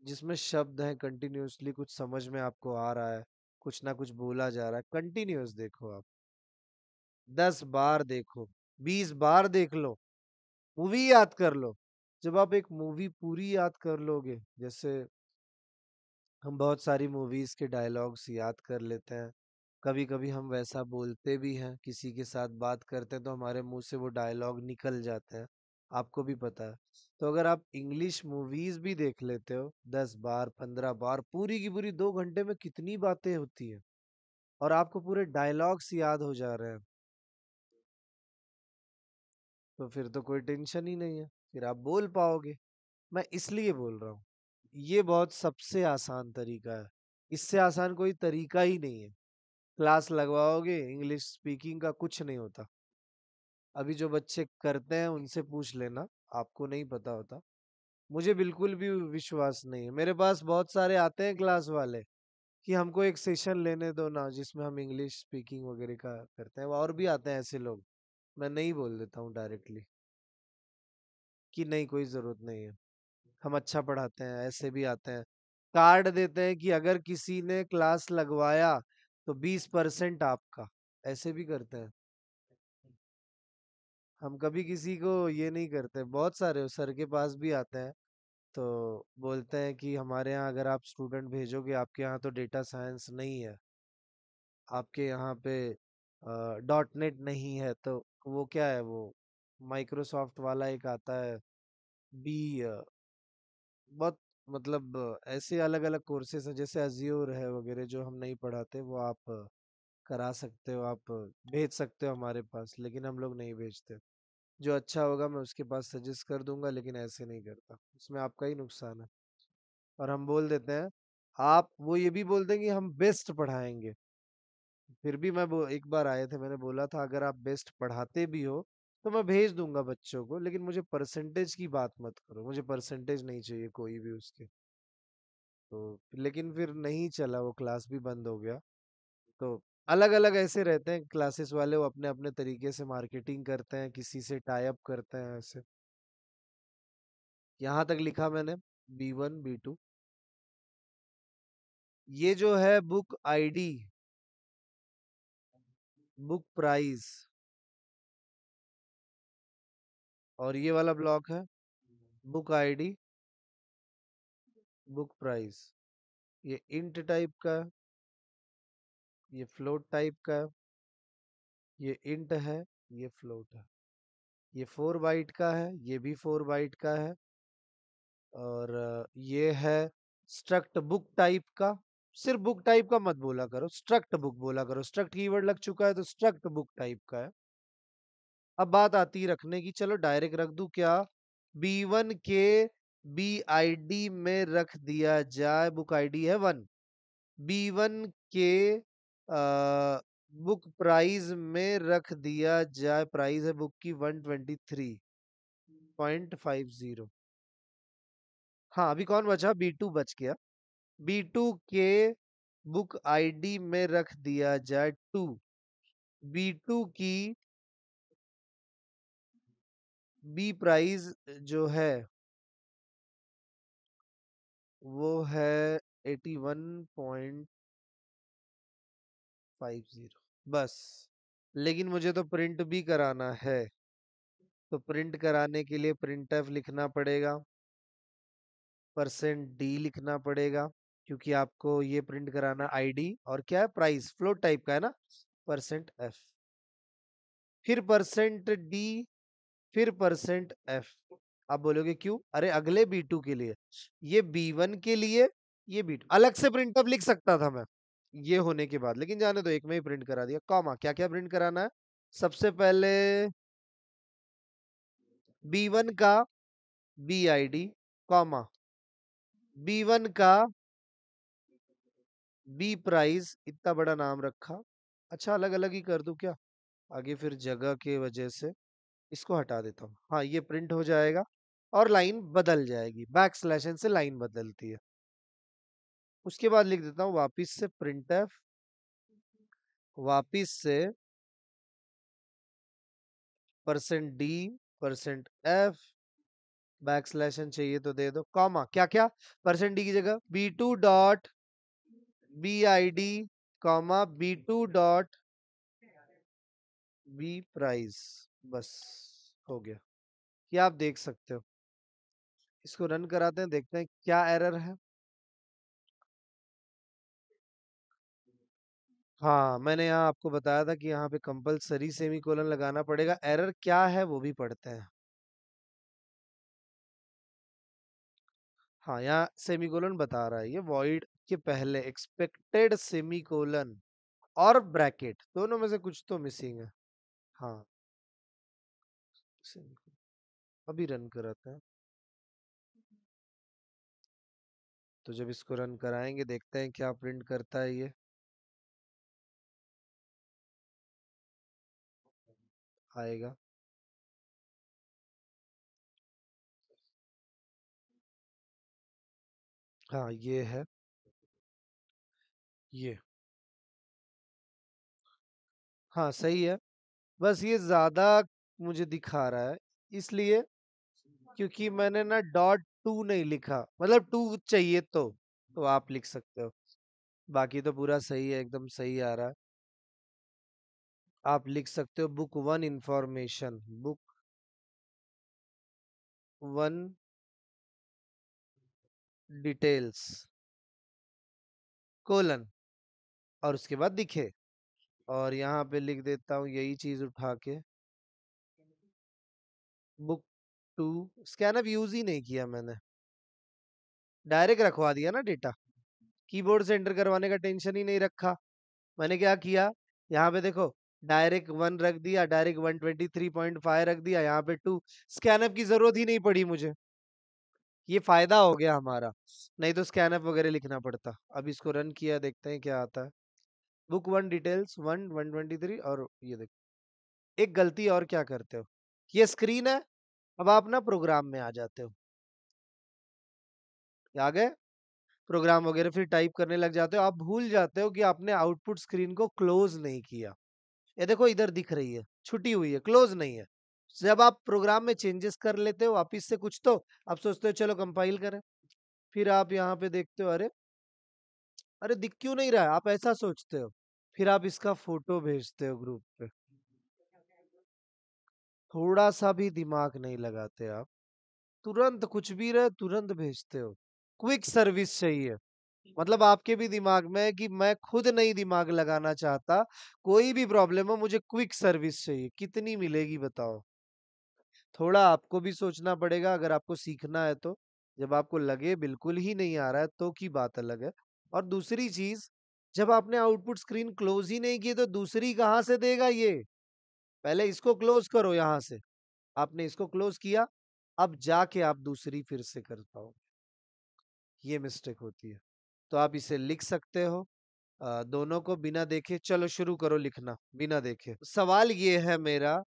जिसमें शब्द हैं कंटिन्यूसली कुछ समझ में आपको आ रहा है कुछ ना कुछ बोला जा रहा है कंटिन्यूस देखो आप दस बार देखो बीस बार देख लो मूवी याद कर लो जब आप एक मूवी पूरी याद कर लोगे जैसे हम बहुत सारी मूवीज के डायलॉग्स याद कर लेते हैं कभी कभी हम वैसा बोलते भी हैं किसी के साथ बात करते हैं तो हमारे मुंह से वो डायलॉग निकल जाते हैं आपको भी पता है तो अगर आप इंग्लिश मूवीज भी देख लेते हो दस बार पंद्रह बार पूरी की पूरी दो घंटे में कितनी बातें होती है और आपको पूरे डायलॉग्स याद हो जा रहे हैं तो फिर तो कोई टेंशन ही नहीं है फिर आप बोल पाओगे मैं इसलिए बोल रहा हूँ ये बहुत सबसे आसान तरीका है इससे आसान कोई तरीका ही नहीं है क्लास लगवाओगे इंग्लिश स्पीकिंग का कुछ नहीं होता अभी जो बच्चे करते हैं उनसे पूछ लेना आपको नहीं पता होता मुझे बिल्कुल भी विश्वास नहीं है मेरे पास बहुत सारे आते हैं क्लास वाले कि हमको एक सेशन लेने दो ना जिसमें हम इंग्लिश स्पीकिंग वगैरह का करते हैं और भी आते हैं ऐसे लोग मैं नहीं बोल देता हूँ डायरेक्टली कि नहीं कोई ज़रूरत नहीं है हम अच्छा पढ़ाते हैं ऐसे भी आते हैं कार्ड देते हैं कि अगर किसी ने क्लास लगवाया तो बीस परसेंट आपका ऐसे भी करते हैं हम कभी किसी को ये नहीं करते बहुत सारे सर के पास भी आते हैं तो बोलते हैं कि हमारे यहाँ अगर आप स्टूडेंट भेजोगे आपके यहाँ तो डेटा साइंस नहीं है आपके यहाँ पे डॉट नेट नहीं है तो वो क्या है वो माइक्रोसॉफ्ट वाला एक आता है बी बहुत मतलब ऐसे अलग अलग कोर्सेस हैं जैसे अजियोर है वगैरह जो हम नहीं पढ़ाते वो आप करा सकते हो आप भेज सकते हो हमारे पास लेकिन हम लोग नहीं भेजते जो अच्छा होगा मैं उसके पास सजेस्ट कर दूंगा लेकिन ऐसे नहीं करता उसमें आपका ही नुकसान है और हम बोल देते हैं आप वो ये भी बोलते हैं कि हम बेस्ट पढ़ाएंगे फिर भी मैं एक बार आए थे मैंने बोला था अगर आप बेस्ट पढ़ाते भी हो तो मैं भेज दूंगा बच्चों को लेकिन मुझे परसेंटेज की बात मत करो मुझे परसेंटेज नहीं चाहिए कोई भी उसके तो लेकिन फिर नहीं चला वो क्लास भी बंद हो गया तो अलग अलग ऐसे रहते हैं क्लासेस वाले वो अपने अपने तरीके से मार्केटिंग करते हैं किसी से टाई अप करते हैं ऐसे यहां तक लिखा मैंने बी वन बी टू ये जो है बुक आईडी बुक प्राइस और ये वाला ब्लॉक है बुक आईडी बुक प्राइस ये इंट टाइप का है ये फ्लोट टाइप का ये इंट है ये फ्लोट है ये फोर बाइट का है ये भी फोर बाइट का है और ये है स्ट्रक्ट बुक टाइप का सिर्फ बुक टाइप का मत बोला करो स्ट्रक्ट बुक बोला करो स्ट्रक्ट कीवर्ड लग चुका है तो स्ट्रक्ट बुक टाइप का है अब बात आती रखने की चलो डायरेक्ट रख दू क्या बी वन के बी आई डी में रख दिया जाए बुक आई डी है वन बी वन के बुक प्राइस में रख दिया जाए प्राइस है बुक की one twenty three point five zero हाँ अभी कौन बचा बी टू बच गया बी टू के बुक आईडी में रख दिया जाए टू बी टू की बी प्राइस जो है वो है eighty one point five zero बस लेकिन मुझे तो प्रिंट भी कराना है तो प्रिंट कराने के लिए प्रिंट एफ लिखना पड़ेगा परसेंट डी लिखना पड़ेगा क्योंकि आपको ये प्रिंट कराना आईडी और क्या है प्राइस फ्लोट टाइप का है ना परसेंट एफ फिर परसेंट डी फिर परसेंट एफ आप बोलोगे क्यों अरे अगले बी टू के लिए ये बी वन के लिए ये बी टू अलग से प्रिंट अब लिख सकता था मैं ये होने के बाद लेकिन जाने दो एक में ही प्रिंट करा दिया कॉमा क्या क्या प्रिंट कराना है सबसे पहले बी वन का B I D comma B one का बी प्राइस इतना बड़ा नाम रखा अच्छा अलग अलग ही कर दू क्या आगे फिर जगह के वजह से इसको हटा देता हूँ हाँ ये प्रिंट हो जाएगा और लाइन बदल जाएगी बैक स्लैशन से लाइन बदलती है उसके बाद लिख देता हूँ वापिस से प्रिंट एफ वापिस से percent d percent f back slash n चाहिए तो दे दो कॉमा क्या क्या परसेंट डी की जगह B two dot B I D comma B two dot B price बस हो गया ये आप देख सकते हो इसको रन कराते हैं देखते हैं क्या एरर है हाँ, मैंने यहाँ आपको बताया था कि यहाँ पे कंपल्सरी कोलन लगाना पड़ेगा, एरर क्या है वो भी पढ़ते हैं। हाँ, यहाँ कोलन बता रहा है ये वॉइड के पहले एक्सपेक्टेड कोलन और ब्रैकेट दोनों में से कुछ तो मिसिंग है। हाँ। अभी रन कराते हैं। तो जब इसको रन कराएंगे देखते हैं क्या प्रिंट करता है ये। आएगा हाँ ये है ये हाँ सही है बस ये ज़्यादा मुझे दिखा रहा है इसलिए क्योंकि मैंने ना डॉट टू नहीं लिखा मतलब टू चाहिए तो तो आप लिख सकते हो बाकी तो पूरा सही है एकदम सही आ रहा है आप लिख सकते हो book one information book one details colon और उसके बाद दिखे और यहाँ पे लिख देता हूँ यही चीज उठा के बुक टू स्कैनअप यूज ही नहीं किया मैंने डायरेक्ट रखवा दिया ना डेटा कीबोर्ड से एंटर करवाने का टेंशन ही नहीं रखा मैंने क्या किया यहाँ पे देखो डायरेक्ट वन रख दिया direct one twenty three point five रख दिया यहाँ पे टू स्कैनअप की जरूरत ही नहीं पड़ी मुझे ये फायदा हो गया हमारा नहीं तो स्कैनअप वगैरह लिखना पड़ता अब इसको रन किया देखते हैं क्या आता है book one details one one twenty three और ये देख एक गलती और क्या करते हो ये स्क्रीन है अब आप ना प्रोग्राम में आ जाते हो आ गए प्रोग्राम वगैरह फिर टाइप करने लग जाते हो आप भूल जाते हो कि आपने आउटपुट स्क्रीन को क्लोज नहीं किया ये देखो इधर दिख रही है छुट्टी हुई है क्लोज नहीं है जब आप प्रोग्राम में चेंजेस कर लेते हो वापिस से कुछ तो आप सोचते हो चलो कंपाइल करें फिर आप यहाँ पे देखते हो अरे अरे दिख क्यों नहीं रहा है आप ऐसा सोचते हो फिर आप इसका फोटो भेजते हो ग्रुप पे थोड़ा सा भी दिमाग नहीं लगाते आप तुरंत कुछ भी रहे तुरंत भेजते हो क्विक सर्विस चाहिए मतलब आपके भी दिमाग में है कि मैं खुद नहीं दिमाग लगाना चाहता कोई भी प्रॉब्लम हो मुझे क्विक सर्विस चाहिए कितनी मिलेगी बताओ थोड़ा आपको भी सोचना पड़ेगा अगर आपको सीखना है तो जब आपको लगे बिल्कुल ही नहीं आ रहा है तो की बात अलग है और दूसरी चीज जब आपने आउटपुट स्क्रीन क्लोज ही नहीं की तो दूसरी कहाँ से देगा ये पहले इसको क्लोज करो यहाँ से आपने इसको क्लोज किया अब जाके आप दूसरी फिर से कर पाओगे ये मिस्टेक होती है तो आप इसे लिख सकते हो आ, दोनों को बिना देखे चलो शुरू करो लिखना बिना देखे सवाल ये है मेरा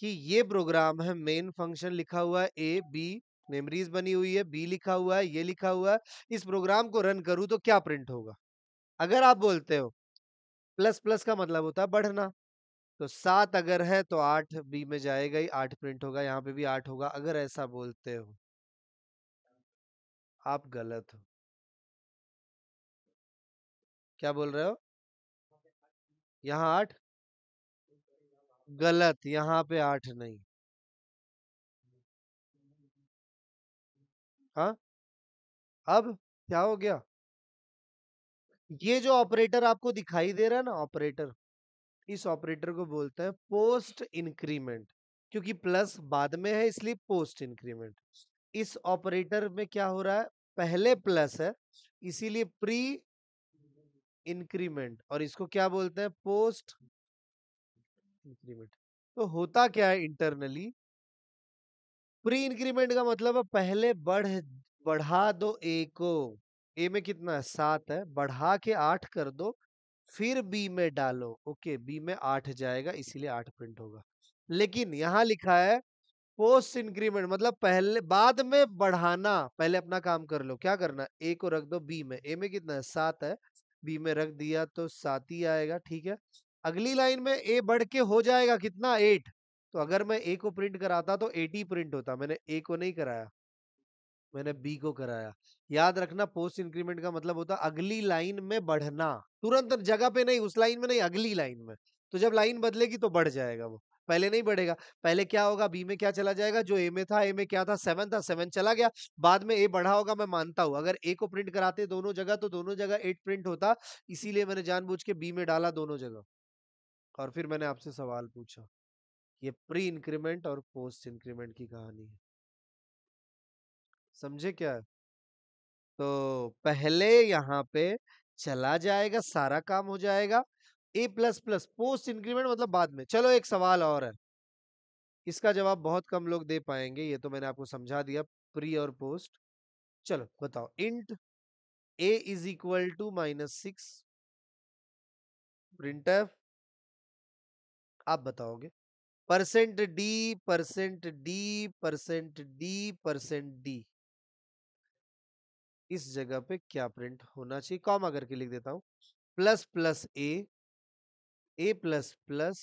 कि ये प्रोग्राम है मेन फंक्शन लिखा हुआ है ए बी मेमरीज बनी हुई है बी लिखा हुआ है ये लिखा हुआ है इस प्रोग्राम को रन करूं तो क्या प्रिंट होगा अगर आप बोलते हो प्लस प्लस का मतलब होता है बढ़ना तो सात अगर है तो आठ बी में जाएगा ही आठ प्रिंट होगा यहाँ पे भी आठ होगा अगर ऐसा बोलते हो आप गलत हो क्या बोल रहे हो यहाँ आठ गलत यहाँ पे आठ नहीं हाँ अब क्या हो गया ये जो ऑपरेटर आपको दिखाई दे रहा है ना ऑपरेटर इस ऑपरेटर को बोलते हैं पोस्ट इंक्रीमेंट क्योंकि प्लस बाद में है इसलिए पोस्ट इंक्रीमेंट इस ऑपरेटर में क्या हो रहा है पहले प्लस है इसीलिए प्री इंक्रीमेंट और इसको क्या बोलते हैं पोस्ट इंक्रीमेंट तो होता क्या है इंटरनली प्री इंक्रीमेंट का मतलब है पहले बढ़ बढ़ा दो ए को ए में कितना है सात है बढ़ा के आठ कर दो फिर बी में डालो ओके बी में आठ जाएगा इसीलिए आठ प्रिंट होगा लेकिन यहां लिखा है पोस्ट इंक्रीमेंट मतलब पहले बाद में बढ़ाना पहले अपना काम कर लो क्या करना ए को रख दो बी में ए में कितना है सात है बी में रख दिया तो सात ही आएगा ठीक है अगली लाइन में ए बढ़ के हो जाएगा कितना एट तो अगर मैं ए को प्रिंट कराता तो एट ही प्रिंट होता मैंने ए को नहीं कराया मैंने बी को कराया याद रखना पोस्ट इंक्रीमेंट का मतलब होता अगली लाइन में बढ़ना तुरंत जगह पे नहीं उस लाइन में नहीं अगली लाइन में तो जब लाइन बदलेगी तो बढ़ जाएगा वो पहले नहीं बढ़ेगा पहले क्या होगा बी में क्या चला जाएगा जो ए में था ए में क्या था सेवन था सेवन चला गया बाद में ए बढ़ा होगा मैं मानता हूं अगर ए को प्रिंट कराते दोनों जगह तो दोनों जगह एट प्रिंट होता इसीलिए मैंने जानबूझ के बी में डाला दोनों जगह और फिर मैंने आपसे सवाल पूछा ये प्री इंक्रीमेंट और पोस्ट इंक्रीमेंट की कहानी है समझे क्या है? तो पहले यहाँ पे चला जाएगा सारा काम हो जाएगा A plus plus post increment मतलब बाद में चलो एक सवाल और है इसका जवाब बहुत कम लोग दे पाएंगे ये तो मैंने आपको समझा दिया प्री और पोस्ट चलो बताओ int A is equal to minus six print आप बताओगे percent d percent d percent d percent d इस जगह पे क्या प्रिंट होना चाहिए कॉमा करके लिख देता हूं plus plus A A plus plus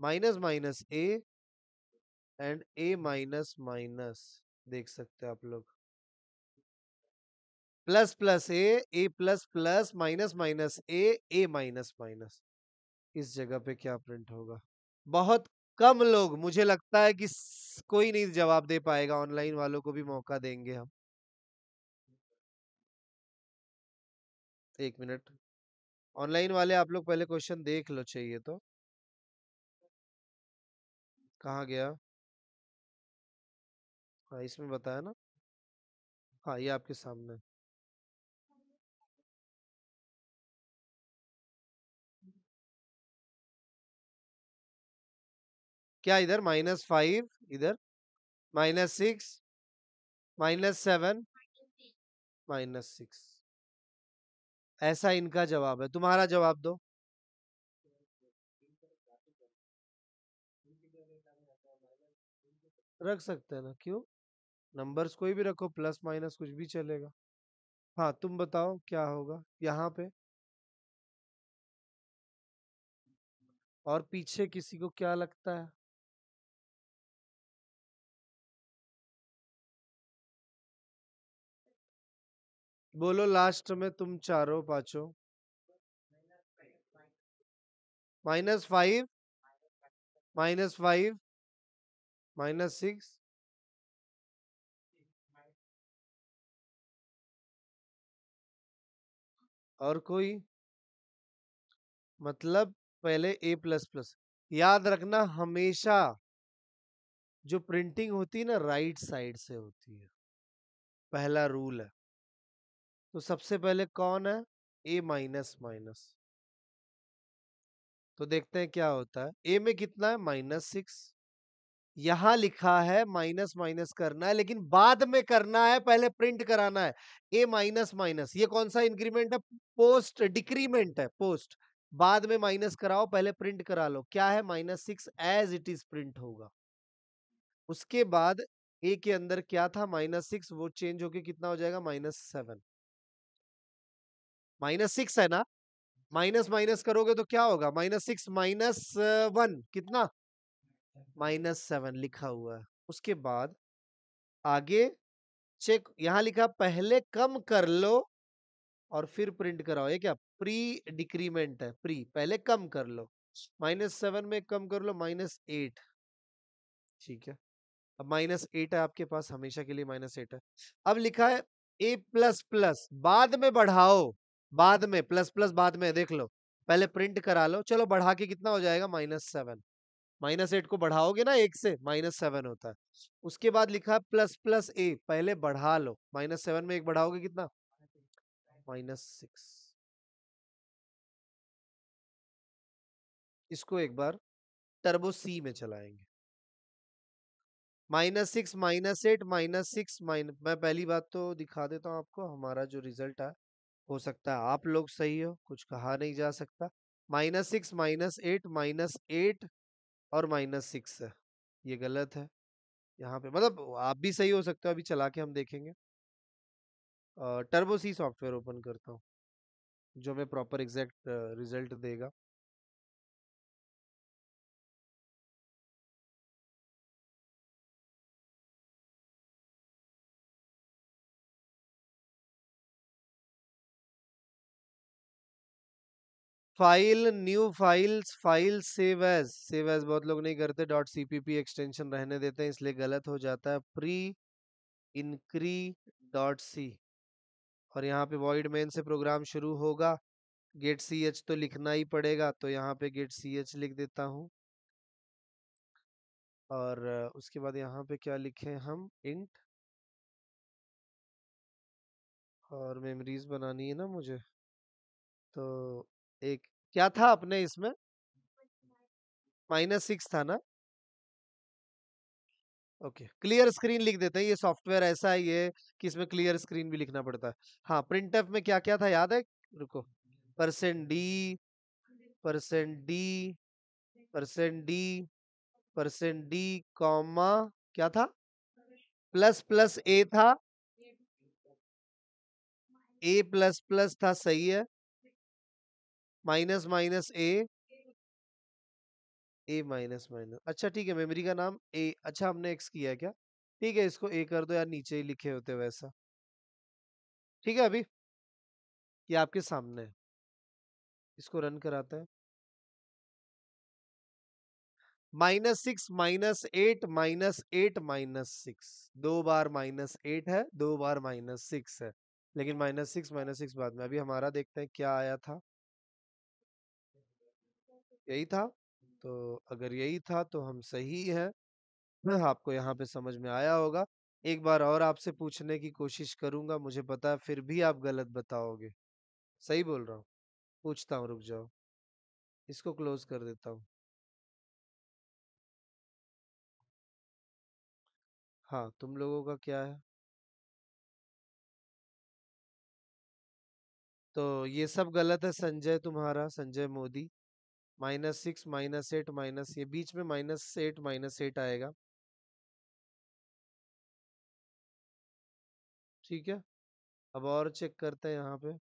minus minus A and A minus minus देख सकते हैं आप लोग plus plus A A plus plus minus minus A A minus minus इस जगह पे क्या प्रिंट होगा बहुत कम लोग मुझे लगता है कि कोई नहीं जवाब दे पाएगा ऑनलाइन वालों को भी मौका देंगे हम एक मिनट ऑनलाइन वाले आप लोग पहले क्वेश्चन देख लो चाहिए तो कहा गया हाँ इसमें बताया ना हाँ ये आपके सामने क्या इधर माइनस फाइव इधर minus six minus seven minus six ऐसा इनका जवाब है तुम्हारा जवाब दो रख सकते हैं ना क्यों नंबर्स कोई भी रखो प्लस माइनस कुछ भी चलेगा हाँ तुम बताओ क्या होगा यहाँ पे और पीछे किसी को क्या लगता है बोलो लास्ट में तुम चारों पांचों minus five minus five minus six और कोई मतलब पहले ए प्लस प्लस याद रखना हमेशा जो प्रिंटिंग होती है ना राइट साइड से होती है पहला रूल है तो सबसे पहले कौन है ए माइनस माइनस तो देखते हैं क्या होता है ए में कितना है माइनस सिक्स यहां लिखा है माइनस माइनस करना है लेकिन बाद में करना है पहले प्रिंट कराना है ए माइनस माइनस ये कौन सा इंक्रीमेंट है पोस्ट डिक्रीमेंट है पोस्ट बाद में माइनस कराओ पहले प्रिंट करा लो क्या है minus six as it is print होगा उसके बाद ए के अंदर क्या था माइनस सिक्स वो चेंज होके कितना हो जाएगा माइनस सेवन माइनस सिक्स है ना माइनस माइनस करोगे तो क्या होगा माइनस सिक्स माइनस वन कितना माइनस सेवन लिखा हुआ है उसके बाद आगे चेक यहां लिखा पहले कम कर लो और फिर प्रिंट कराओ ये क्या प्री डिक्रीमेंट है प्री पहले कम कर लो माइनस सेवन में कम कर लो माइनस एट ठीक है अब माइनस एट है आपके पास हमेशा के लिए माइनस एट है अब लिखा है ए प्लस प्लस बाद में बढ़ाओ बाद में प्लस प्लस बाद में देख लो पहले प्रिंट करा लो चलो बढ़ा के कितना हो जाएगा माइनस सेवन माइनस एट को बढ़ाओगे ना एक से माइनस सेवन होता है उसके बाद लिखा प्लस प्लस ए पहले बढ़ा लो माइनस सेवन में एक बढ़ाओगे कितना माइनस सिक्स इसको एक बार टर्बो सी में चलाएंगे minus six minus eight minus six minus मैं पहली बात तो दिखा देता हूँ आपको हमारा जो रिजल्ट है हो सकता है आप लोग सही हो कुछ कहा नहीं जा सकता minus six minus eight minus eight और माइनस सिक्स ये गलत है यहाँ पे मतलब आप भी सही हो सकते हो अभी चला के हम देखेंगे टर्बोसी सॉफ्टवेयर ओपन करता हूँ जो मैं प्रॉपर एग्जैक्ट रिजल्ट देगा file new files file save as save as बहुत लोग नहीं करते डॉट सीपीपी एक्सटेंशन रहने देते हैं इसलिए गलत हो जाता है प्री इनक्री डॉट सी और यहाँ पे वॉइड मेन से प्रोग्राम शुरू होगा गेट सी एच तो लिखना ही पड़ेगा तो यहाँ पे गेट सी एच लिख देता हूँ और उसके बाद यहाँ पे क्या लिखे हम इंट और मेमोरीज बनानी है ना मुझे तो एक क्या था अपने इसमें माइनस सिक्स था ना ओके क्लियर स्क्रीन लिख देते हैं ये सॉफ्टवेयर ऐसा है ये कि इसमें क्लियर स्क्रीन भी लिखना पड़ता है हाँ प्रिंट में क्या क्या था याद है रुको percent d percent d percent d percent d comma क्या था प्लस प्लस ए था ए प्लस प्लस था सही है minus minus A A minus minus अच्छा ठीक है मेमोरी का नाम ए अच्छा हमने एक्स किया है क्या ठीक है इसको ए कर दो यार नीचे ही लिखे होते वैसा ठीक है अभी ये आपके सामने है इसको रन कराता है minus six minus eight minus eight minus six दो बार माइनस एट है दो बार माइनस सिक्स है लेकिन माइनस सिक्स माइनस सिक्स बाद में अभी हमारा देखते हैं क्या आया था यही था? तो अगर यही था तो हम सही हैं। हाँ, आपको यहाँ पे समझ में आया होगा। एक बार और आपसे पूछने की कोशिश करूंगा मुझे पता है फिर भी आप गलत बताओगे। सही बोल रहा हूँ। पूछता हूँ, रुक जाओ। इसको क्लोज़ कर देता हूँ। हाँ, तुम लोगों का क्या है? तो ये सब गलत है संजय तुम्हारा, Sanjay Modi. Minus six minus eight minus ये बीच में माइनस एट माइनस एट आएगा ठीक है अब और चेक करते हैं यहाँ पे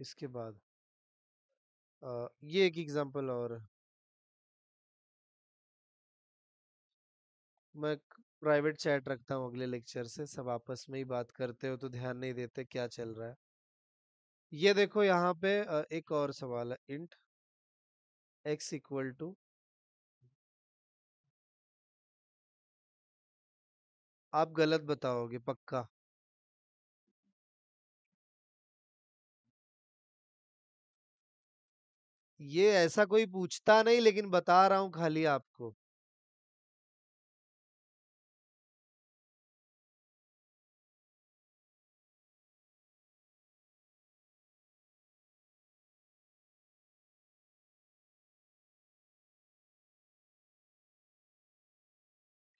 इसके बाद आ, ये एक एग्जांपल और है मैं प्राइवेट चैट रखता हूँ अगले लेक्चर से सब आपस में ही बात करते हो तो ध्यान नहीं देते क्या चल रहा है ये देखो यहाँ पे एक और सवाल है इंट एक्स इक्वल टू आप गलत बताओगे पक्का ये ऐसा कोई पूछता नहीं लेकिन बता रहा हूं खाली आपको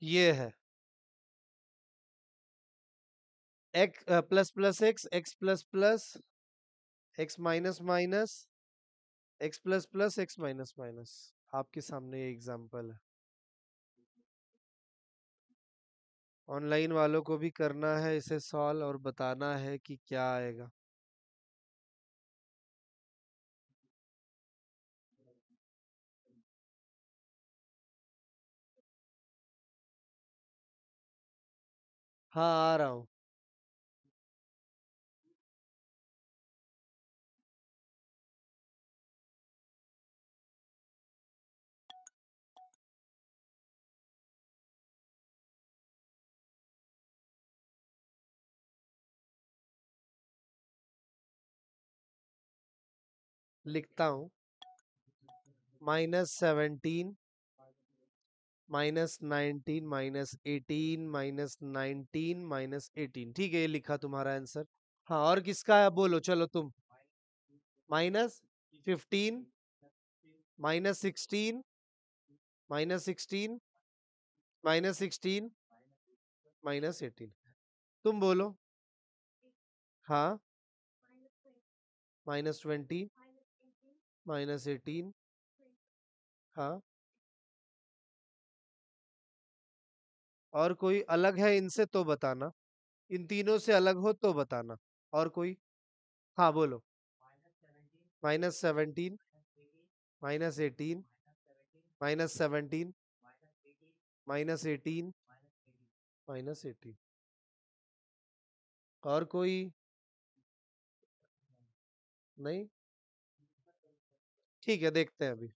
ये है एक plus plus x x plus plus x minus minus x plus plus x minus minus आपके सामने ये एग्जाम्पल है ऑनलाइन वालों को भी करना है इसे सॉल्व और बताना है कि क्या आएगा हाँ आ रहा हूँ लिखता हूँ minus seventeen minus nineteen minus eighteen minus nineteen minus eighteen ठीक है ये लिखा तुम्हारा आंसर हाँ और किसका है बोलो चलो तुम minus fifteen minus sixteen minus sixteen minus sixteen minus eighteen तुम बोलो हाँ माइनस ट्वेंटी माइनस एटीन हाँ और कोई अलग है इनसे तो बताना इन तीनों से अलग हो तो बताना और कोई हाँ बोलो minus seventeen minus eighteen minus seventeen minus eighteen minus eighteen और कोई नहीं ठीक है देखते हैं अभी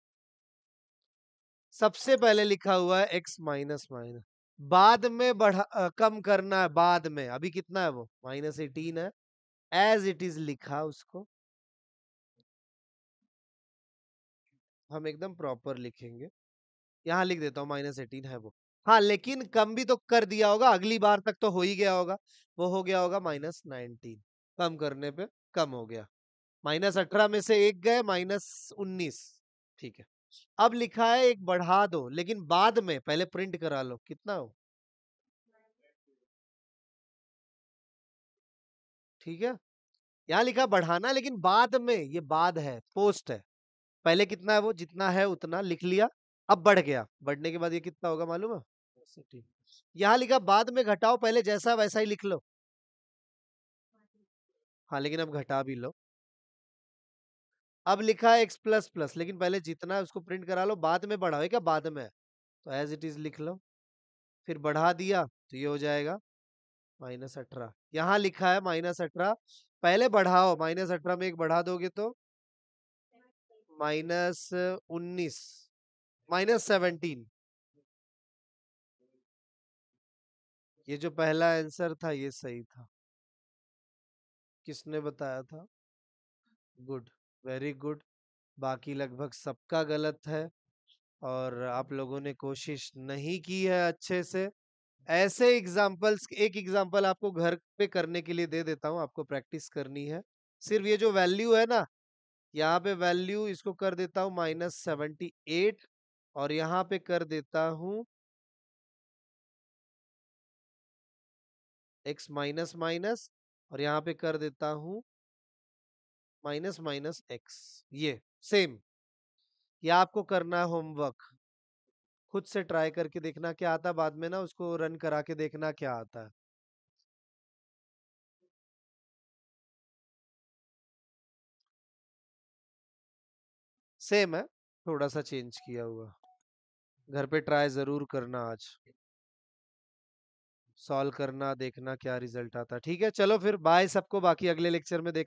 सबसे पहले लिखा हुआ है एक्स माइनस माइनस बाद में बढ़ा कम करना है बाद में अभी कितना है वो माइनस एटीन है एज इट इज लिखा उसको हम एकदम प्रॉपर लिखेंगे यहां लिख देता हूँ माइनस एटीन है वो हाँ लेकिन कम भी तो कर दिया होगा अगली बार तक तो हो ही गया होगा वो हो गया होगा माइनस नाइनटीन कम करने पे कम हो गया माइनस अठारह में से एक गए माइनस उन्नीस ठीक है अब लिखा है एक बढ़ा दो लेकिन बाद में पहले प्रिंट करा लो कितना हो ठीक है यहां लिखा बढ़ाना लेकिन बाद में ये बाद है पोस्ट है पहले कितना है वो जितना है उतना लिख लिया अब बढ़ गया बढ़ने के बाद ये कितना होगा मालूम है यहाँ लिखा बाद में घटाओ पहले जैसा वैसा ही लिख लो हाँ लेकिन अब घटा भी लो अब लिखा है एक्स प्लस प्लस लेकिन पहले जितना है उसको प्रिंट करा लो बाद में बढ़ाओ क्या बाद में तो एज इट इज लिख लो फिर बढ़ा दिया तो ये हो जाएगा माइनस अठारह यहाँ लिखा है माइनस अठारह पहले बढ़ाओ माइनस अठारह में एक बढ़ा दोगे तो माइनस उन्नीस माइनस सेवनटीन ये जो पहला आंसर था ये सही था किसने बताया था गुड वेरी गुड बाकी लगभग सबका गलत है और आप लोगों ने कोशिश नहीं की है अच्छे से ऐसे एग्जाम्पल्स एक एग्जाम्पल आपको घर पे करने के लिए दे देता हूँ आपको प्रैक्टिस करनी है सिर्फ ये जो वैल्यू है ना यहाँ पे वैल्यू इसको कर देता हूँ माइनस सेवेंटी एट और यहाँ पे कर देता हूँ एक्स माइनस माइनस और यहाँ पे कर देता हूँ माइनस माइनस एक्स ये सेम ये आपको करना है होमवर्क खुद से ट्राई करके देखना क्या आता बाद में ना उसको रन करा के देखना क्या आता है सेम है थोड़ा सा चेंज किया हुआ घर पे ट्राई जरूर करना आज सॉल्व करना देखना क्या रिजल्ट आता ठीक है चलो फिर बाय सबको बाकी अगले लेक्चर में देख